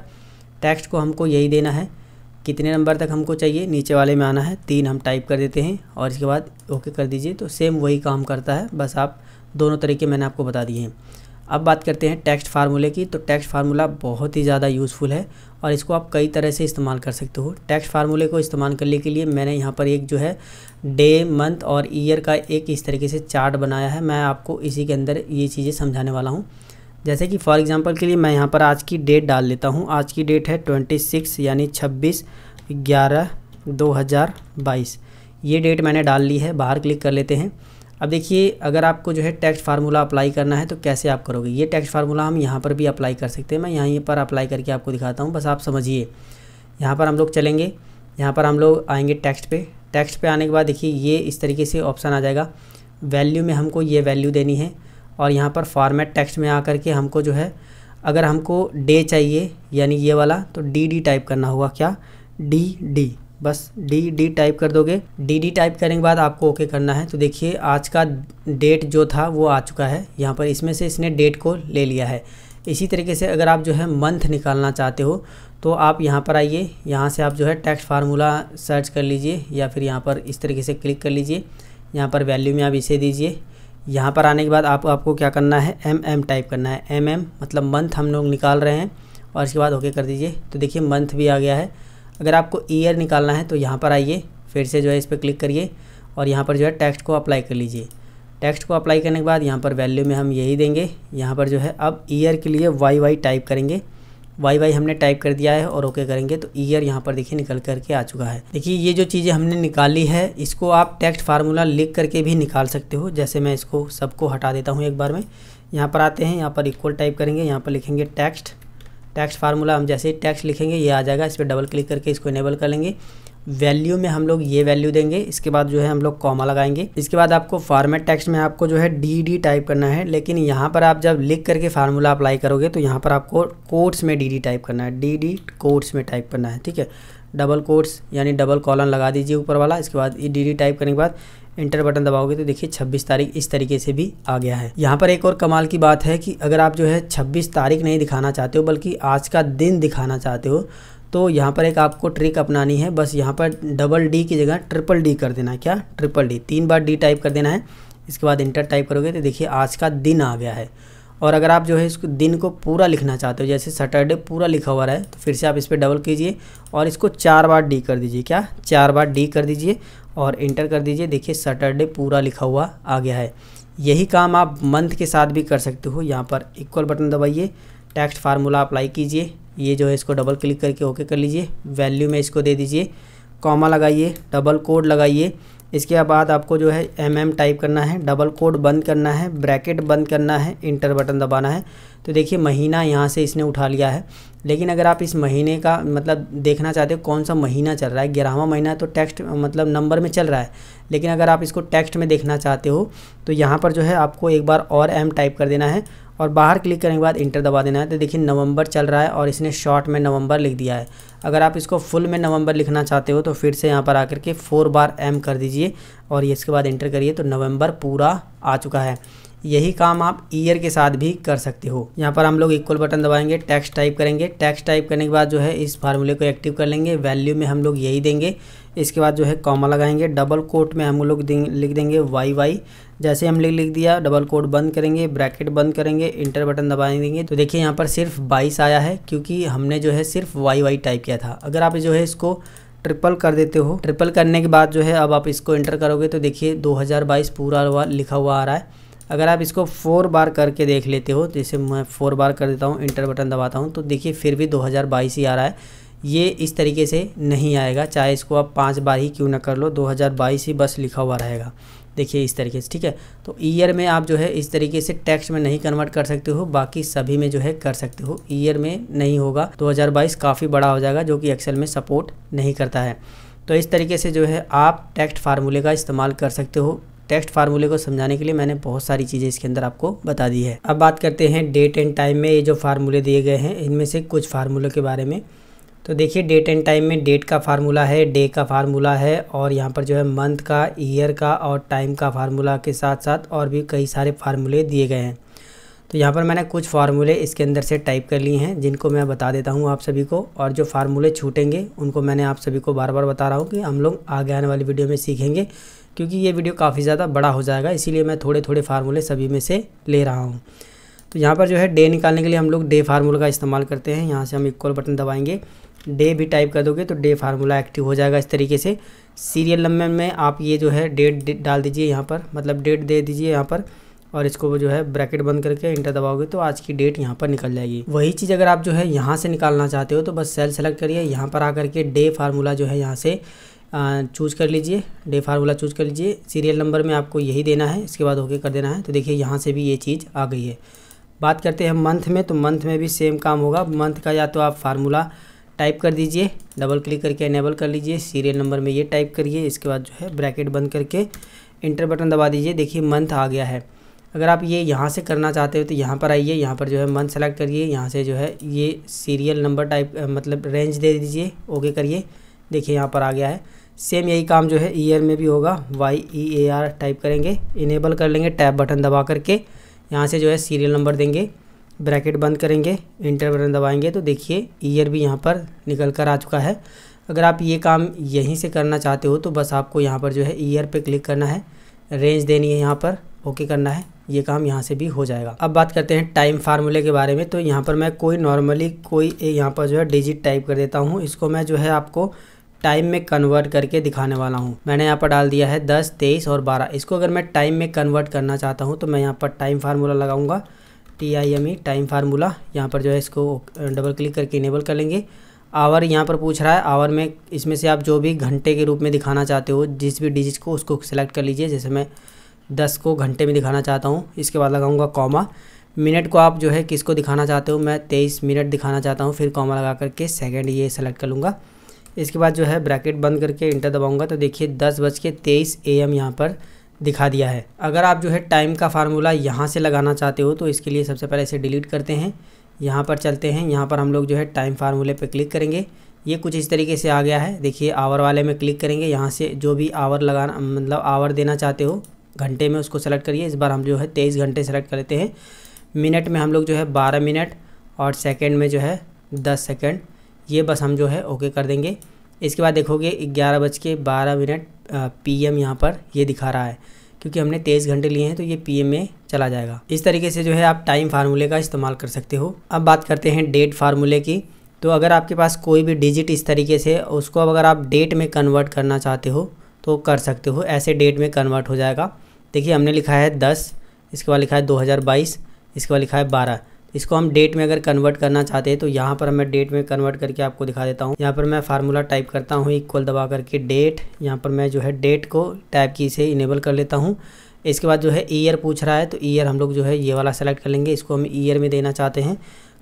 टेक्स्ट को हमको यही देना है कितने नंबर तक हमको चाहिए नीचे वाले में आना है तीन हम टाइप कर देते हैं और इसके बाद ओके कर दीजिए तो सेम वही काम करता है बस आप दोनों तरीके मैंने आपको बता दिए हैं अब बात करते हैं टेक्स्ट फार्मूले की तो टेक्स्ट फार्मूला बहुत ही ज़्यादा यूज़फुल है और इसको आप कई तरह से इस्तेमाल कर सकते हो टेक्स्ट फार्मूले को इस्तेमाल करने के लिए मैंने यहाँ पर एक जो है डे मंथ और ईयर का एक इस तरीके से चार्ट बनाया है मैं आपको इसी के अंदर ये चीज़ें समझाने वाला हूँ जैसे कि फॉर एग्जांपल के लिए मैं यहाँ पर आज की डेट डाल लेता हूँ आज की डेट है ट्वेंटी सिक्स यानी छब्बीस ग्यारह दो हज़ार बाईस ये डेट मैंने डाल ली है बाहर क्लिक कर लेते हैं अब देखिए अगर आपको जो है टैक्स फार्मूला अप्लाई करना है तो कैसे आप करोगे ये टैक्स फार्मूला हम यहाँ पर भी अप्लाई कर सकते हैं मैं यहाँ पर अप्लाई करके आपको दिखाता हूँ बस आप समझिए यहाँ पर हम लोग चलेंगे यहाँ पर हम लोग आएंगे टेक्स्ट पे टेक्स्ट पे आने के बाद देखिए ये इस तरीके से ऑप्शन आ जाएगा वैल्यू में हमको ये वैल्यू देनी है और यहाँ पर फॉर्मेट टेक्स्ट में आकर के हमको जो है अगर हमको डे चाहिए यानी ये वाला तो डी डी टाइप करना होगा क्या डी डी बस डी डी टाइप कर दोगे डी डी टाइप करने के बाद आपको ओके करना है तो देखिए आज का डेट जो था वो आ चुका है यहाँ पर इसमें से इसने डेट को ले लिया है इसी तरीके से अगर आप जो है मंथ निकालना चाहते हो तो आप यहाँ पर आइए यहाँ से आप जो है टैक्स फार्मूला सर्च कर लीजिए या फिर यहाँ पर इस तरीके से क्लिक कर लीजिए यहाँ पर वैल्यू में आप इसे दीजिए यहाँ पर आने के बाद आप आपको क्या करना है एम एम टाइप करना है एम एम मतलब मंथ हम लोग निकाल रहे हैं और इसके बाद ओके कर दीजिए तो देखिए मंथ भी आ गया है अगर आपको ईयर निकालना है तो यहाँ पर आइए फिर से जो है इस पर क्लिक करिए और यहाँ पर जो है टेक्स्ट को अप्लाई कर लीजिए टेक्स्ट को अप्लाई करने के बाद यहाँ पर वैल्यू में हम यही देंगे यहाँ पर जो है अब ईयर के लिए वाई वाई टाइप करेंगे वाई वाई हमने टाइप कर दिया है और ओके करेंगे तो ईयर यहाँ पर देखिए निकल करके आ चुका है देखिए ये जो चीज़ें हमने निकाली है इसको आप टेक्स्ट फार्मूला लिख करके भी निकाल सकते हो जैसे मैं इसको सबको हटा देता हूँ एक बार में यहाँ पर आते हैं यहाँ पर इक्वल टाइप करेंगे यहाँ पर लिखेंगे टेक्स्ट टेक्स्ट फार्मूला हम जैसे ही टेक्स्ट लिखेंगे ये आ जाएगा इस पर डबल क्लिक करके इसको इनेबल कर लेंगे वैल्यू में हम लोग ये वैल्यू देंगे इसके बाद जो है हम लोग कॉमा लगाएंगे इसके बाद आपको फॉर्मेट टेक्स्ट में आपको जो है डी डी टाइप करना है लेकिन यहाँ पर आप जब लिख करके फार्मूला अप्लाई करोगे तो यहाँ पर आपको कोट्स में डी डी टाइप करना है डी डी कोट्स में टाइप करना है ठीक है डबल कोट्स यानी डबल कॉलन लगा दीजिए ऊपर वाला इसके बाद ये डी टाइप करने के बाद इंटर बटन दबाओगे तो देखिए 26 तारीख इस तरीके से भी आ गया है यहाँ पर एक और कमाल की बात है कि अगर आप जो है 26 तारीख नहीं दिखाना चाहते हो बल्कि आज का दिन दिखाना चाहते हो तो यहाँ पर एक आपको ट्रिक अपनानी है बस यहाँ पर डबल डी की जगह ट्रिपल डी कर देना है क्या ट्रिपल डी तीन बार डी टाइप कर देना है इसके बाद इंटर टाइप करोगे तो देखिए आज का दिन आ गया है और अगर आप जो है इसको दिन को पूरा लिखना चाहते हो जैसे सैटरडे पूरा लिखा हुआ रहा है तो फिर से आप इस पर डबल कीजिए और इसको चार बार डी कर दीजिए क्या चार बार डी कर दीजिए और इंटर कर दीजिए देखिए सैटरडे पूरा लिखा हुआ आ गया है यही काम आप मंथ के साथ भी कर सकते हो यहाँ पर इक्वल बटन दबाइए टेक्स्ट फार्मूला अप्लाई कीजिए ये जो है इसको डबल क्लिक करके ओके कर लीजिए वैल्यू में इसको दे दीजिए कॉमा लगाइए डबल कोड लगाइए इसके बाद आपको जो है एम mm टाइप करना है डबल कोड बंद करना है ब्रैकेट बंद करना है इंटर बटन दबाना है तो देखिए महीना यहाँ से इसने उठा लिया है लेकिन अगर आप इस महीने का मतलब देखना चाहते हो कौन सा महीना चल रहा है ग्यारहवा महीना तो टेक्स्ट मतलब नंबर में चल रहा है लेकिन अगर आप इसको टेक्स्ट में देखना चाहते हो तो यहाँ पर जो है आपको एक बार और एम टाइप कर देना है और बाहर क्लिक करने के बाद इंटर दबा देना है तो देखिए नवंबर चल रहा है और इसने शॉर्ट में नवंबर लिख दिया है अगर आप इसको फुल में नवंबर लिखना चाहते हो तो फिर से यहाँ पर आकर के फोर बार एम कर दीजिए और ये इसके बाद इंटर करिए तो नवंबर पूरा आ चुका है यही काम आप ईयर के साथ भी कर सकते हो यहाँ पर हम लोग इक्वल बटन दबाएंगे टैक्स टाइप करेंगे टैक्स टाइप करने के बाद जो है इस फार्मूले को एक्टिव कर लेंगे वैल्यू में हम लोग यही देंगे इसके बाद जो है कॉमा लगाएंगे डबल कोट में हम लोग दें, लिख देंगे वाई वाई जैसे हम लिख दिया डबल कोट बंद करेंगे ब्रैकेट बंद करेंगे इंटर बटन दबाएंगे तो देखिए यहाँ पर सिर्फ 22 आया है क्योंकि हमने जो है सिर्फ वाई वाई टाइप किया था अगर आप जो है इसको ट्रिपल कर देते हो ट्रिपल करने के बाद जो है अब आप इसको इंटर करोगे तो देखिए 2022 पूरा हुआ लिखा हुआ आ रहा है अगर आप इसको फोर बार करके देख लेते हो जैसे मैं फोर बार कर देता हूँ इंटर बटन दबाता हूँ तो देखिए फिर भी बाईस ही आ रहा है ये इस तरीके से नहीं आएगा चाहे इसको आप पाँच बार ही क्यों ना कर लो 2022 ही बस लिखा हुआ रहेगा देखिए इस तरीके से ठीक है तो ईयर में आप जो है इस तरीके से टेक्स्ट में नहीं कन्वर्ट कर सकते हो बाकी सभी में जो है कर सकते हो ईयर में नहीं होगा 2022 काफ़ी बड़ा हो जाएगा जो कि एक्सेल में सपोर्ट नहीं करता है तो इस तरीके से जो है आप टेक्स्ट फार्मूले का इस्तेमाल कर सकते हो टेक्स्ट फार्मूले को समझाने के लिए मैंने बहुत सारी चीज़ें इसके अंदर आपको बता दी है अब बात करते हैं डेट एंड टाइम में ये जो फार्मूले दिए गए हैं इनमें से कुछ फार्मूलों के बारे में तो देखिए डेट एंड टाइम में डेट का फार्मूला है डे का फार्मूला है और यहाँ पर जो है मंथ का ईयर का और टाइम का फार्मूला के साथ साथ और भी कई सारे फार्मूले दिए गए हैं तो यहाँ पर मैंने कुछ फार्मूले इसके अंदर से टाइप कर लिए हैं जिनको मैं बता देता हूँ आप सभी को और जो फार्मूले छूटेंगे उनको मैंने आप सभी को बार बार बता रहा हूँ कि हम लोग आगे आने वाली वीडियो में सीखेंगे क्योंकि ये वीडियो काफ़ी ज़्यादा बड़ा हो जाएगा इसीलिए मैं थोड़े थोड़े फार्मूले सभी में से ले रहा हूँ तो यहाँ पर जो है डे निकालने के लिए हम लोग डे फार्मूला का इस्तेमाल करते हैं यहाँ से हम इक्वल बटन दबाएंगे डे भी टाइप कर दोगे तो डे फार्मूला एक्टिव हो जाएगा इस तरीके से सीरियल नंबर में आप ये जो है डेट डाल दीजिए यहाँ पर मतलब डेट दे दीजिए यहाँ पर और इसको जो है ब्रैकेट बंद करके इंटर दबाओगे तो आज की डेट यहाँ पर निकल जाएगी वही चीज़ अगर आप जो है यहाँ से निकालना चाहते हो तो बस सेल सेलेक्ट करिए यहाँ पर आकर के डे फार्मूला जो है यहाँ से चूज़ कर लीजिए डे फार्मूला चूज़ कर लीजिए सीरियल नंबर में आपको यही देना है इसके बाद ओके कर देना है तो देखिए यहाँ से भी ये चीज़ आ गई है बात करते हैं मंथ में तो मंथ में भी सेम काम होगा मंथ का या तो आप फार्मूला टाइप कर दीजिए डबल क्लिक करके इनेबल कर लीजिए सीरियल नंबर में ये टाइप करिए इसके बाद जो है ब्रैकेट बंद करके इंटर बटन दबा दीजिए देखिए मंथ आ गया है अगर आप ये यहाँ से करना चाहते हो तो यहाँ पर आइए यहाँ पर जो है मंथ सेलेक्ट करिए यहाँ से जो है ये सीरियल नंबर टाइप मतलब रेंज दे दीजिए ओके करिए देखिए यहाँ पर आ गया है सेम यही काम जो है ईयर में भी होगा Y E A R type करेंगे इनेबल कर लेंगे टैब बटन दबा करके यहाँ से जो है सीरियल नंबर देंगे ब्रैकेट बंद करेंगे इंटर बटन दबाएंगे तो देखिए ईयर भी यहाँ पर निकल कर आ चुका है अगर आप ये काम यहीं से करना चाहते हो तो बस आपको यहाँ पर जो है ईयर पे क्लिक करना है रेंज देनी है यहाँ पर ओके करना है ये काम यहाँ से भी हो जाएगा अब बात करते हैं टाइम फार्मूले के बारे में तो यहाँ पर मैं कोई नॉर्मली कोई यहाँ पर जो है डिजिट टाइप कर देता हूँ इसको मैं जो है आपको टाइम में कन्वर्ट करके दिखाने वाला हूँ मैंने यहाँ पर डाल दिया है दस तेईस और बारह इसको अगर मैं टाइम में कन्वर्ट करना चाहता हूँ तो मैं यहाँ पर टाइम फार्मूला लगाऊंगा T I M E time formula यहाँ पर जो है इसको डबल क्लिक करके इनेबल कर लेंगे आवर यहाँ पर पूछ रहा है आवर में इसमें से आप जो भी घंटे के रूप में दिखाना चाहते हो जिस भी डिजिट को उसको सिलेक्ट कर लीजिए जैसे मैं दस को घंटे में दिखाना चाहता हूँ इसके बाद लगाऊंगा कॉमा मिनट को आप जो है किसको दिखाना चाहते हो मैं तेईस मिनट दिखाना चाहता हूँ फिर कॉमा लगा करके सेकेंड ये सेलेक्ट कर लूँगा इसके बाद जो है ब्रैकेट बंद करके इंटर दबाऊँगा तो देखिए दस बज के तेईस ए एम यहाँ पर दिखा दिया है अगर आप जो है टाइम का फार्मूला यहाँ से लगाना चाहते हो तो इसके लिए सबसे पहले इसे डिलीट करते हैं यहाँ पर चलते हैं यहाँ पर हम लोग जो है टाइम फार्मूले पर क्लिक करेंगे ये कुछ इस तरीके से आ गया है देखिए आवर वाले में क्लिक करेंगे यहाँ से जो भी आवर लगाना मतलब आवर देना चाहते हो घंटे में उसको सेलेक्ट करिए इस बार हम जो है तेईस घंटे सेलेक्ट कर लेते हैं मिनट में हम लोग जो है बारह मिनट और सेकेंड में जो है दस सेकेंड ये बस हम जो है ओके कर देंगे इसके बाद देखोगे ग्यारह बज के बारह मिनट पी एम यहाँ पर ये दिखा रहा है क्योंकि हमने तेईस घंटे लिए हैं तो ये पी एम में चला जाएगा इस तरीके से जो है आप टाइम फार्मूले का इस्तेमाल कर सकते हो अब बात करते हैं डेट फार्मूले की तो अगर आपके पास कोई भी डिजिट इस तरीके से उसको अब अगर आप डेट में कन्वर्ट करना चाहते हो तो कर सकते हो ऐसे डेट में कन्वर्ट हो जाएगा देखिए हमने लिखा है दस इसके बाद लिखा है दो हज़ार बाईस इसके बाद लिखा है बारह इसको हम डेट में अगर कन्वर्ट करना चाहते हैं तो यहाँ पर मैं डेट में कन्वर्ट करके आपको दिखा देता हूँ यहाँ पर मैं फार्मूला टाइप करता हूँ इक्वल दबा करके डेट यहाँ पर मैं जो है डेट को टाइप की से इनेबल कर लेता हूँ इसके बाद जो है ईयर पूछ रहा है तो ईयर हम लोग जो है ये वाला सेलेक्ट कर लेंगे इसको हम ईयर में देना चाहते हैं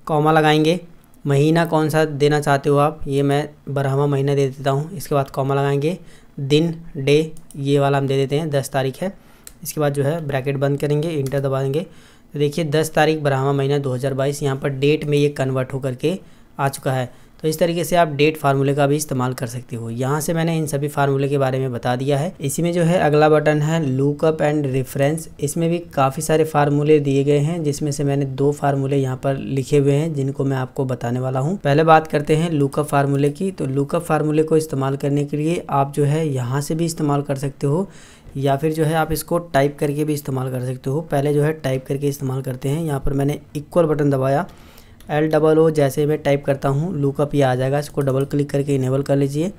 कॉमा लगाएंगे महीना कौन सा देना चाहते हो आप ये मैं बरहवा महीना दे देता हूँ इसके बाद कॉमा लगाएंगे दिन डे ये वाला हम दे देते हैं दस तारीख है इसके बाद जो है ब्रैकेट बंद करेंगे इंटर दबा देंगे तो देखिए दस तारीख बारहवा महीना 2022 हज़ार बाईस यहाँ पर डेट में ये कन्वर्ट होकर के आ चुका है तो इस तरीके से आप डेट फार्मूले का भी इस्तेमाल कर सकते हो यहाँ से मैंने इन सभी फार्मूले के बारे में बता दिया है इसी में जो है अगला बटन है लूकअप एंड रेफरेंस इसमें भी काफ़ी सारे फार्मूले दिए गए हैं जिसमें से मैंने दो फार्मूले यहाँ पर लिखे हुए हैं जिनको मैं आपको बताने वाला हूँ पहले बात करते हैं लूकअप फार्मूले की तो लूकअप फार्मूले को इस्तेमाल करने के लिए आप जो है यहाँ से भी इस्तेमाल कर सकते हो या फिर जो है आप इसको टाइप करके भी इस्तेमाल कर सकते हो पहले जो है टाइप करके इस्तेमाल करते हैं यहाँ पर मैंने इक्वल बटन दबाया एल डबल ओ जैसे मैं टाइप करता हूँ लुकअप ये आ जाएगा इसको डबल क्लिक करके इनेबल कर लीजिए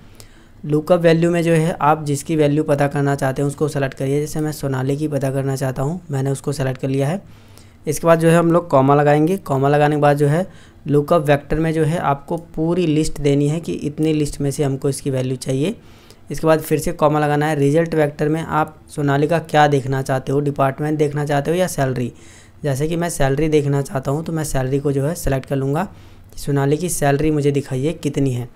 लुकअप वैल्यू में जो है आप जिसकी वैल्यू पता करना चाहते हैं उसको सेलेक्ट करिए जैसे मैं सोनाली की पता करना चाहता हूँ मैंने उसको सेलेक्ट कर लिया है इसके बाद जो है हम लोग कॉमा लगाएंगे कॉमा लगाने के बाद जो है लुकअप वैक्टर में जो है आपको पूरी लिस्ट देनी है कि इतनी लिस्ट में से हमको इसकी वैल्यू चाहिए इसके बाद फिर से कॉमा लगाना है रिजल्ट वैक्टर में आप सोनाली का क्या देखना चाहते हो डिपार्टमेंट देखना चाहते हो या सैलरी जैसे कि मैं सैलरी देखना चाहता हूँ तो मैं सैलरी को जो है सेलेक्ट कर लूँगा सोनाली की सैलरी मुझे दिखाइए कितनी है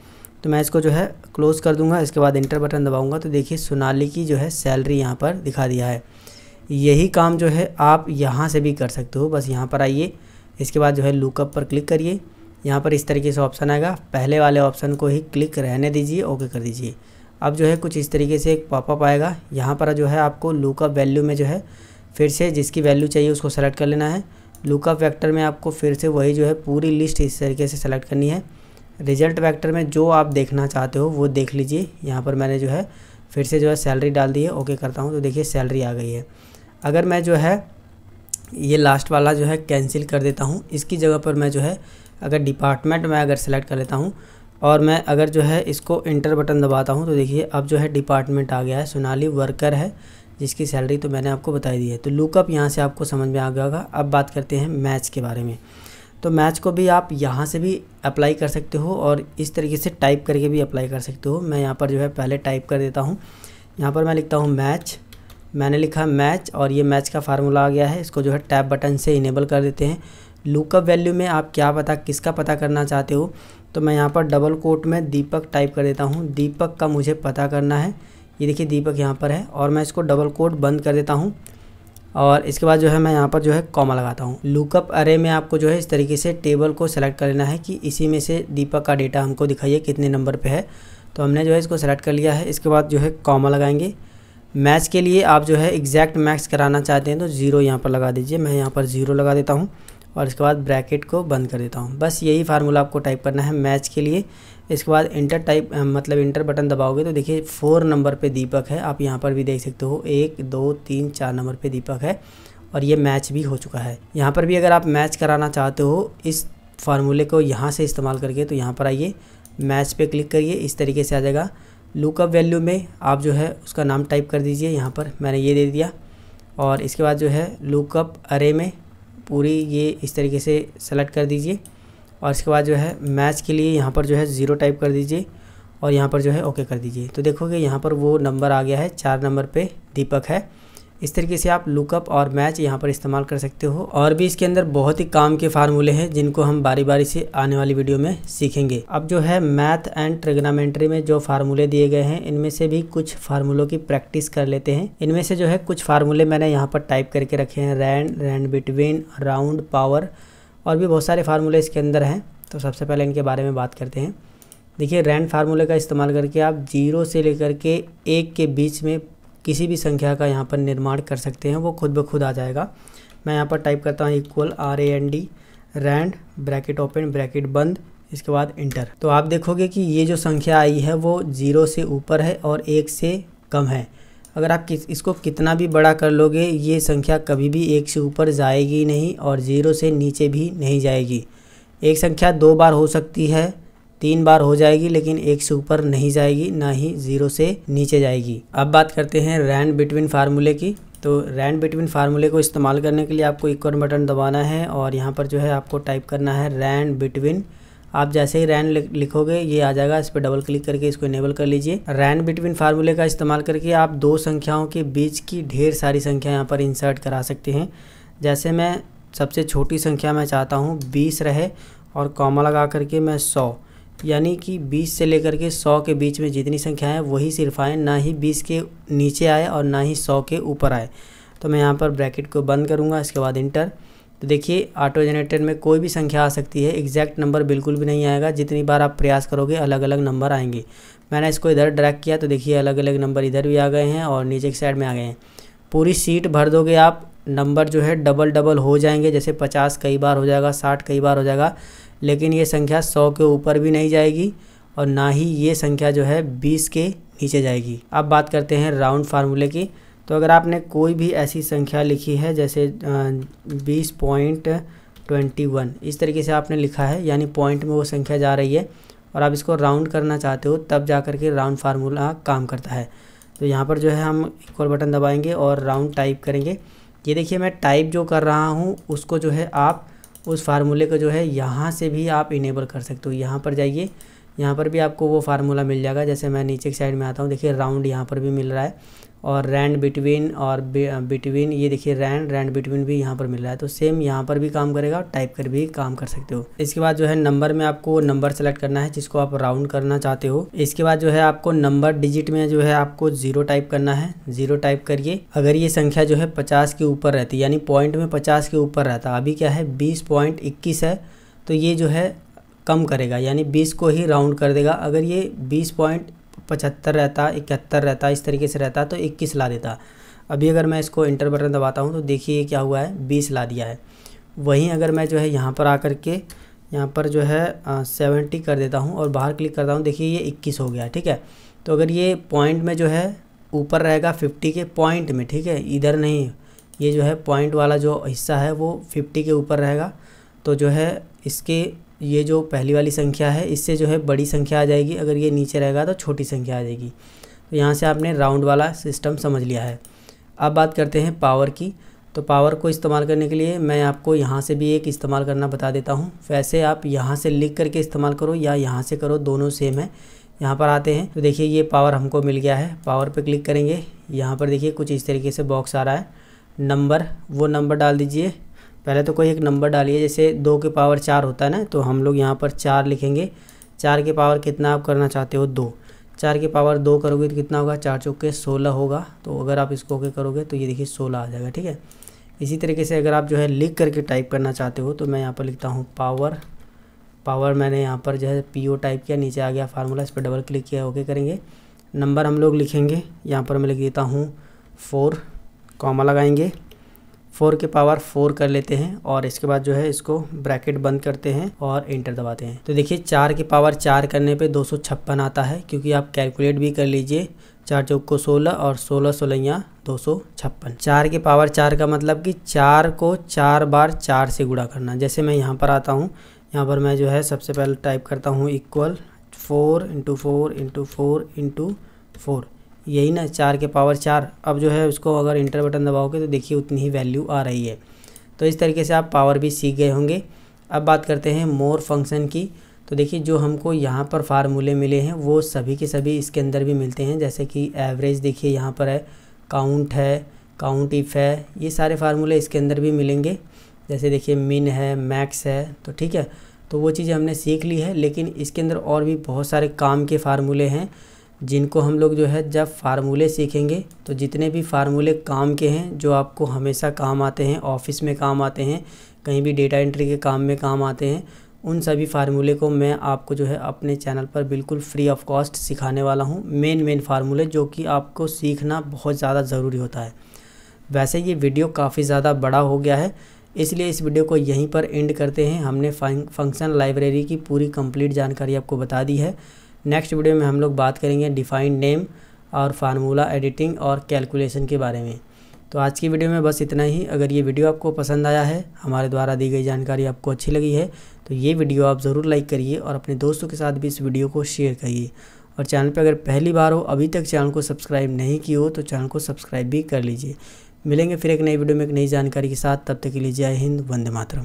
तो मैं इसको जो है क्लोज़ कर दूँगा इसके बाद इंटर बटन दबाऊँगा तो देखिए सोनाली की जो है सैलरी यहाँ पर दिखा दिया है यही काम जो है आप यहाँ से भी कर सकते हो बस यहाँ पर आइए इसके बाद जो है लुकअप पर क्लिक करिए यहाँ पर इस तरीके से ऑप्शन आएगा पहले वाले ऑप्शन को ही क्लिक रहने दीजिए ओके कर दीजिए अब जो है कुछ इस तरीके से एक पॉपअप आएगा यहाँ पर जो है आपको लूकअप वैल्यू में जो है फिर से जिसकी वैल्यू चाहिए उसको सेलेक्ट कर लेना है लुकअप वैक्टर में आपको फिर से वही जो है पूरी लिस्ट इस तरीके से सेलेक्ट करनी है रिजल्ट वैक्टर में जो आप देखना चाहते हो वो देख लीजिए यहाँ पर मैंने जो है फिर से जो है सैलरी डाल दी है ओके करता हूँ तो देखिए सैलरी आ गई है अगर मैं जो है ये लास्ट वाला जो है कैंसिल कर देता हूँ इसकी जगह पर मैं जो है अगर डिपार्टमेंट में अगर सेलेक्ट कर लेता हूँ और मैं अगर जो है इसको इंटर बटन दबाता हूँ तो देखिए अब जो है डिपार्टमेंट आ गया है सोनाली वर्कर है जिसकी सैलरी तो मैंने आपको बताई दी है तो लुकअप यहाँ से आपको समझ में आ गया होगा अब बात करते हैं मैच के बारे में तो मैच को भी आप यहाँ से भी अप्लाई कर सकते हो और इस तरीके से टाइप करके भी अप्लाई कर सकते हो मैं यहाँ पर जो है पहले टाइप कर देता हूँ यहाँ पर मैं लिखता हूँ मैच मैंने लिखा मैच और ये मैच का फार्मूला आ गया है इसको जो है टैप बटन से इनेबल कर देते हैं लुकअप वैल्यू में आप क्या पता किसका पता करना चाहते हो तो मैं यहाँ पर डबल कोट में दीपक टाइप कर देता हूँ दीपक का मुझे पता करना है ये देखिए दीपक यहाँ पर है और मैं इसको डबल कोट बंद कर देता हूँ और इसके बाद जो है मैं यहाँ पर जो है कॉमा लगाता हूँ लुकअप अरे में आपको जो है इस तरीके से टेबल को सेलेक्ट कर लेना है कि इसी में से दीपक का डेटा हमको दिखाइए कितने नंबर पे है तो हमने जो है इसको सेलेक्ट कर लिया है इसके बाद जो है कॉमा लगाएंगे मैच के लिए आप जो है एग्जैक्ट मैक्स कराना चाहते हैं तो ज़ीरो यहाँ पर लगा दीजिए मैं यहाँ पर ज़ीरो लगा देता हूँ और इसके बाद ब्रैकेट को बंद कर देता हूँ बस यही फार्मूला आपको टाइप करना है मैच के लिए इसके बाद इंटर टाइप मतलब इंटर बटन दबाओगे तो देखिए फोर नंबर पे दीपक है आप यहाँ पर भी देख सकते हो एक दो तीन चार नंबर पे दीपक है और ये मैच भी हो चुका है यहाँ पर भी अगर आप मैच कराना चाहते हो इस फार्मूले को यहाँ से इस्तेमाल करके तो यहाँ पर आइए मैच पर क्लिक करिए इस तरीके से आ जाएगा लुकअप वैल्यू में आप जो है उसका नाम टाइप कर दीजिए यहाँ पर मैंने ये दे दिया और इसके बाद जो है लुकअप अरे में पूरी ये इस तरीके से सेलेक्ट कर दीजिए और इसके बाद जो है मैच के लिए यहाँ पर जो है ज़ीरो टाइप कर दीजिए और यहाँ पर जो है ओके कर दीजिए तो देखोगे यहाँ पर वो नंबर आ गया है चार नंबर पे दीपक है इस तरीके से आप लुकअप और मैच यहाँ पर इस्तेमाल कर सकते हो और भी इसके अंदर बहुत ही काम के फार्मूले हैं जिनको हम बारी बारी से आने वाली वीडियो में सीखेंगे अब जो है मैथ एंड ट्रिग्नामेंट्री में जो फार्मूले दिए गए हैं इनमें से भी कुछ फार्मूलों की प्रैक्टिस कर लेते हैं इनमें से जो है कुछ फार्मूले मैंने यहाँ पर टाइप करके रखे हैं rand rand between round power और भी बहुत सारे फार्मूले इसके अंदर हैं तो सबसे पहले इनके बारे में बात करते हैं देखिए रैंड फार्मूले का इस्तेमाल करके आप जीरो से लेकर के एक के बीच में किसी भी संख्या का यहाँ पर निर्माण कर सकते हैं वो खुद ब खुद आ जाएगा मैं यहाँ पर टाइप करता हूँ equal R A N D rand bracket open bracket बंद इसके बाद इंटर तो आप देखोगे कि ये जो संख्या आई है वो ज़ीरो से ऊपर है और एक से कम है अगर आप किस इसको कितना भी बड़ा कर लोगे ये संख्या कभी भी एक से ऊपर जाएगी नहीं और ज़ीरो से नीचे भी नहीं जाएगी एक संख्या दो बार हो सकती है तीन बार हो जाएगी लेकिन एक से ऊपर नहीं जाएगी ना ही जीरो से नीचे जाएगी अब बात करते हैं रैंड बिटवीन फार्मूले की तो रैंड बिटवीन फार्मूले को इस्तेमाल करने के लिए आपको इक्वन बटन दबाना है और यहाँ पर जो है आपको टाइप करना है रैंड बिटवीन आप जैसे ही रैन लिखोगे ये आ जाएगा इस पर डबल क्लिक करके इसको इनेबल कर लीजिए रैन बिटवीन फार्मूले का इस्तेमाल करके आप दो संख्याओं के बीच की ढेर सारी संख्या यहाँ पर इंसर्ट करा सकते हैं जैसे मैं सबसे छोटी संख्या मैं चाहता हूँ बीस रहे और कॉमा लगा करके मैं सौ यानी कि 20 से लेकर के 100 के बीच में जितनी संख्या है वही सिर्फ आए ना ही 20 के नीचे आए और ना ही 100 के ऊपर आए तो मैं यहाँ पर ब्रैकेट को बंद करूँगा इसके बाद इंटर तो देखिए ऑटो जनरेटर में कोई भी संख्या आ सकती है एग्जैक्ट नंबर बिल्कुल भी नहीं आएगा जितनी बार आप प्रयास करोगे अलग अलग नंबर आएंगे मैंने इसको इधर ड्रैक किया तो देखिए अलग अलग नंबर इधर भी आ गए हैं और नीचे के साइड में आ गए हैं पूरी सीट भर दोगे आप नंबर जो है डबल डबल हो जाएंगे जैसे पचास कई बार हो जाएगा साठ कई बार हो जाएगा लेकिन ये संख्या सौ के ऊपर भी नहीं जाएगी और ना ही ये संख्या जो है बीस के नीचे जाएगी अब बात करते हैं राउंड फार्मूले की तो अगर आपने कोई भी ऐसी संख्या लिखी है जैसे बीस पॉइंट ट्वेंटी वन इस तरीके से आपने लिखा है यानी पॉइंट में वो संख्या जा रही है और आप इसको राउंड करना चाहते हो तब जा कर के राउंड फार्मूला काम करता है तो यहाँ पर जो है हम इक्वल बटन दबाएंगे और राउंड टाइप करेंगे ये देखिए मैं टाइप जो कर रहा हूँ उसको जो है आप उस फार्मूले को जो है यहाँ से भी आप इनेबल कर सकते हो यहाँ पर जाइए यहाँ पर भी आपको वो फार्मूला मिल जाएगा जैसे मैं नीचे की साइड में आता हूँ देखिए राउंड यहाँ पर भी मिल रहा है और रैंड बिटवीन और बिटवीन uh, ये देखिए रैंड रैंड बिटवीन भी यहाँ पर मिल रहा है तो सेम यहाँ पर भी काम करेगा और टाइप कर भी काम कर सकते हो इसके बाद जो है नंबर में आपको नंबर सेलेक्ट करना है जिसको आप राउंड करना चाहते हो इसके बाद जो है आपको नंबर डिजिट में जो है आपको जीरो टाइप करना है जीरो टाइप करिए अगर ये संख्या जो है पचास के ऊपर रहती यानी पॉइंट में पचास के ऊपर रहता अभी क्या है बीस पॉइंट इक्कीस है तो ये जो है कम करेगा यानी बीस को ही राउंड कर देगा अगर ये बीस पॉइंट पचहत्तर रहता इकहत्तर रहता इस तरीके से रहता तो इक्कीस ला देता अभी अगर मैं इसको इंटर बटन दबाता हूँ तो देखिए क्या हुआ है बीस ला दिया है वहीं अगर मैं जो है यहाँ पर आकर के यहाँ पर जो है सेवेंटी कर देता हूँ और बाहर क्लिक करता हूँ देखिए ये इक्कीस हो गया ठीक है तो अगर ये पॉइंट में जो है ऊपर रहेगा फिफ्टी के पॉइंट में ठीक है इधर नहीं ये जो है पॉइंट वाला जो हिस्सा है वो फिफ्टी के ऊपर रहेगा तो जो है इसके ये जो पहली वाली संख्या है इससे जो है बड़ी संख्या आ जाएगी अगर ये नीचे रहेगा तो छोटी संख्या आ जाएगी तो यहाँ से आपने राउंड वाला सिस्टम समझ लिया है अब बात करते हैं पावर की तो पावर को इस्तेमाल करने के लिए मैं आपको यहाँ से भी एक इस्तेमाल करना बता देता हूँ वैसे आप यहाँ से लिख करके इस्तेमाल करो या यहाँ से करो दोनों सेम है यहाँ पर आते हैं तो देखिए ये पावर हमको मिल गया है पावर पर क्लिक करेंगे यहाँ पर देखिए कुछ इस तरीके से बॉक्स आ रहा है नंबर वो नंबर डाल दीजिए पहले तो कोई एक नंबर डालिए जैसे दो के पावर चार होता है ना तो हम लोग यहाँ पर चार लिखेंगे चार के पावर कितना आप करना चाहते हो दो चार के पावर दो करोगे तो कितना होगा चार चौके सोलह होगा तो अगर आप इसको ओके करोगे तो ये देखिए सोलह आ जाएगा ठीक है इसी तरीके से अगर आप जो है लिख करके टाइप करना चाहते हो तो मैं यहाँ पर लिखता हूँ पावर पावर मैंने यहाँ पर जो है पी ओ टाइप किया नीचे आ गया फार्मूला इस पर डबल क्लिक किया ओके करेंगे नंबर हम लोग लिखेंगे यहाँ पर मैं लिख देता हूँ फोर कॉमा लगाएंगे फोर के पावर फोर कर लेते हैं और इसके बाद जो है इसको ब्रैकेट बंद करते हैं और इंटर दबाते हैं तो देखिए चार के पावर चार करने पे दो सौ छप्पन आता है क्योंकि आप कैलकुलेट भी कर लीजिए चार चौक को सोलह और सोलह सोलहियाँ दो सौ छप्पन चार के पावर चार का मतलब कि चार को चार बार चार से गुड़ा करना जैसे मैं यहाँ पर आता हूँ यहाँ पर मैं जो है सबसे पहले टाइप करता हूँ equal four into four into four into four यही ना चार के पावर चार अब जो है उसको अगर इंटर बटन दबाओगे तो देखिए उतनी ही वैल्यू आ रही है तो इस तरीके से आप पावर भी सीख गए होंगे अब बात करते हैं मोर फंक्शन की तो देखिए जो हमको यहाँ पर फार्मूले मिले हैं वो सभी के सभी इसके अंदर भी मिलते हैं जैसे कि एवरेज देखिए यहाँ पर है काउंट है काउंट इफ़ है ये सारे फार्मूले इसके अंदर भी मिलेंगे जैसे देखिए मिन है मैक्स है तो ठीक है तो वो चीज़ें हमने सीख ली है लेकिन इसके अंदर और भी बहुत सारे काम के फार्मूले हैं जिनको हम लोग जो है जब फार्मूले सीखेंगे तो जितने भी फार्मूले काम के हैं जो आपको हमेशा काम आते हैं ऑफिस में काम आते हैं कहीं भी डेटा एंट्री के काम में काम आते हैं उन सभी फार्मूले को मैं आपको जो है अपने चैनल पर बिल्कुल फ्री ऑफ कॉस्ट सिखाने वाला हूँ मेन मेन फार्मूले जो कि आपको सीखना बहुत ज़्यादा ज़रूरी होता है वैसे ये वीडियो काफ़ी ज़्यादा बड़ा हो गया है इसलिए इस वीडियो को यहीं पर एंड करते हैं हमने फंक्शन लाइब्रेरी की पूरी कंप्लीट जानकारी आपको बता दी है नेक्स्ट वीडियो में हम लोग बात करेंगे डिफाइंड नेम और फार्मूला एडिटिंग और कैलकुलेशन के बारे में तो आज की वीडियो में बस इतना ही अगर ये वीडियो आपको पसंद आया है हमारे द्वारा दी गई जानकारी आपको अच्छी लगी है तो ये वीडियो आप ज़रूर लाइक करिए और अपने दोस्तों के साथ भी इस वीडियो को शेयर करिए और चैनल पर अगर पहली बार हो अभी तक चैनल को सब्सक्राइब नहीं की हो तो चैनल को सब्सक्राइब भी कर लीजिए मिलेंगे फिर एक नई वीडियो में एक नई जानकारी के साथ तब तक के लिए जय हिंद वंदे मातरम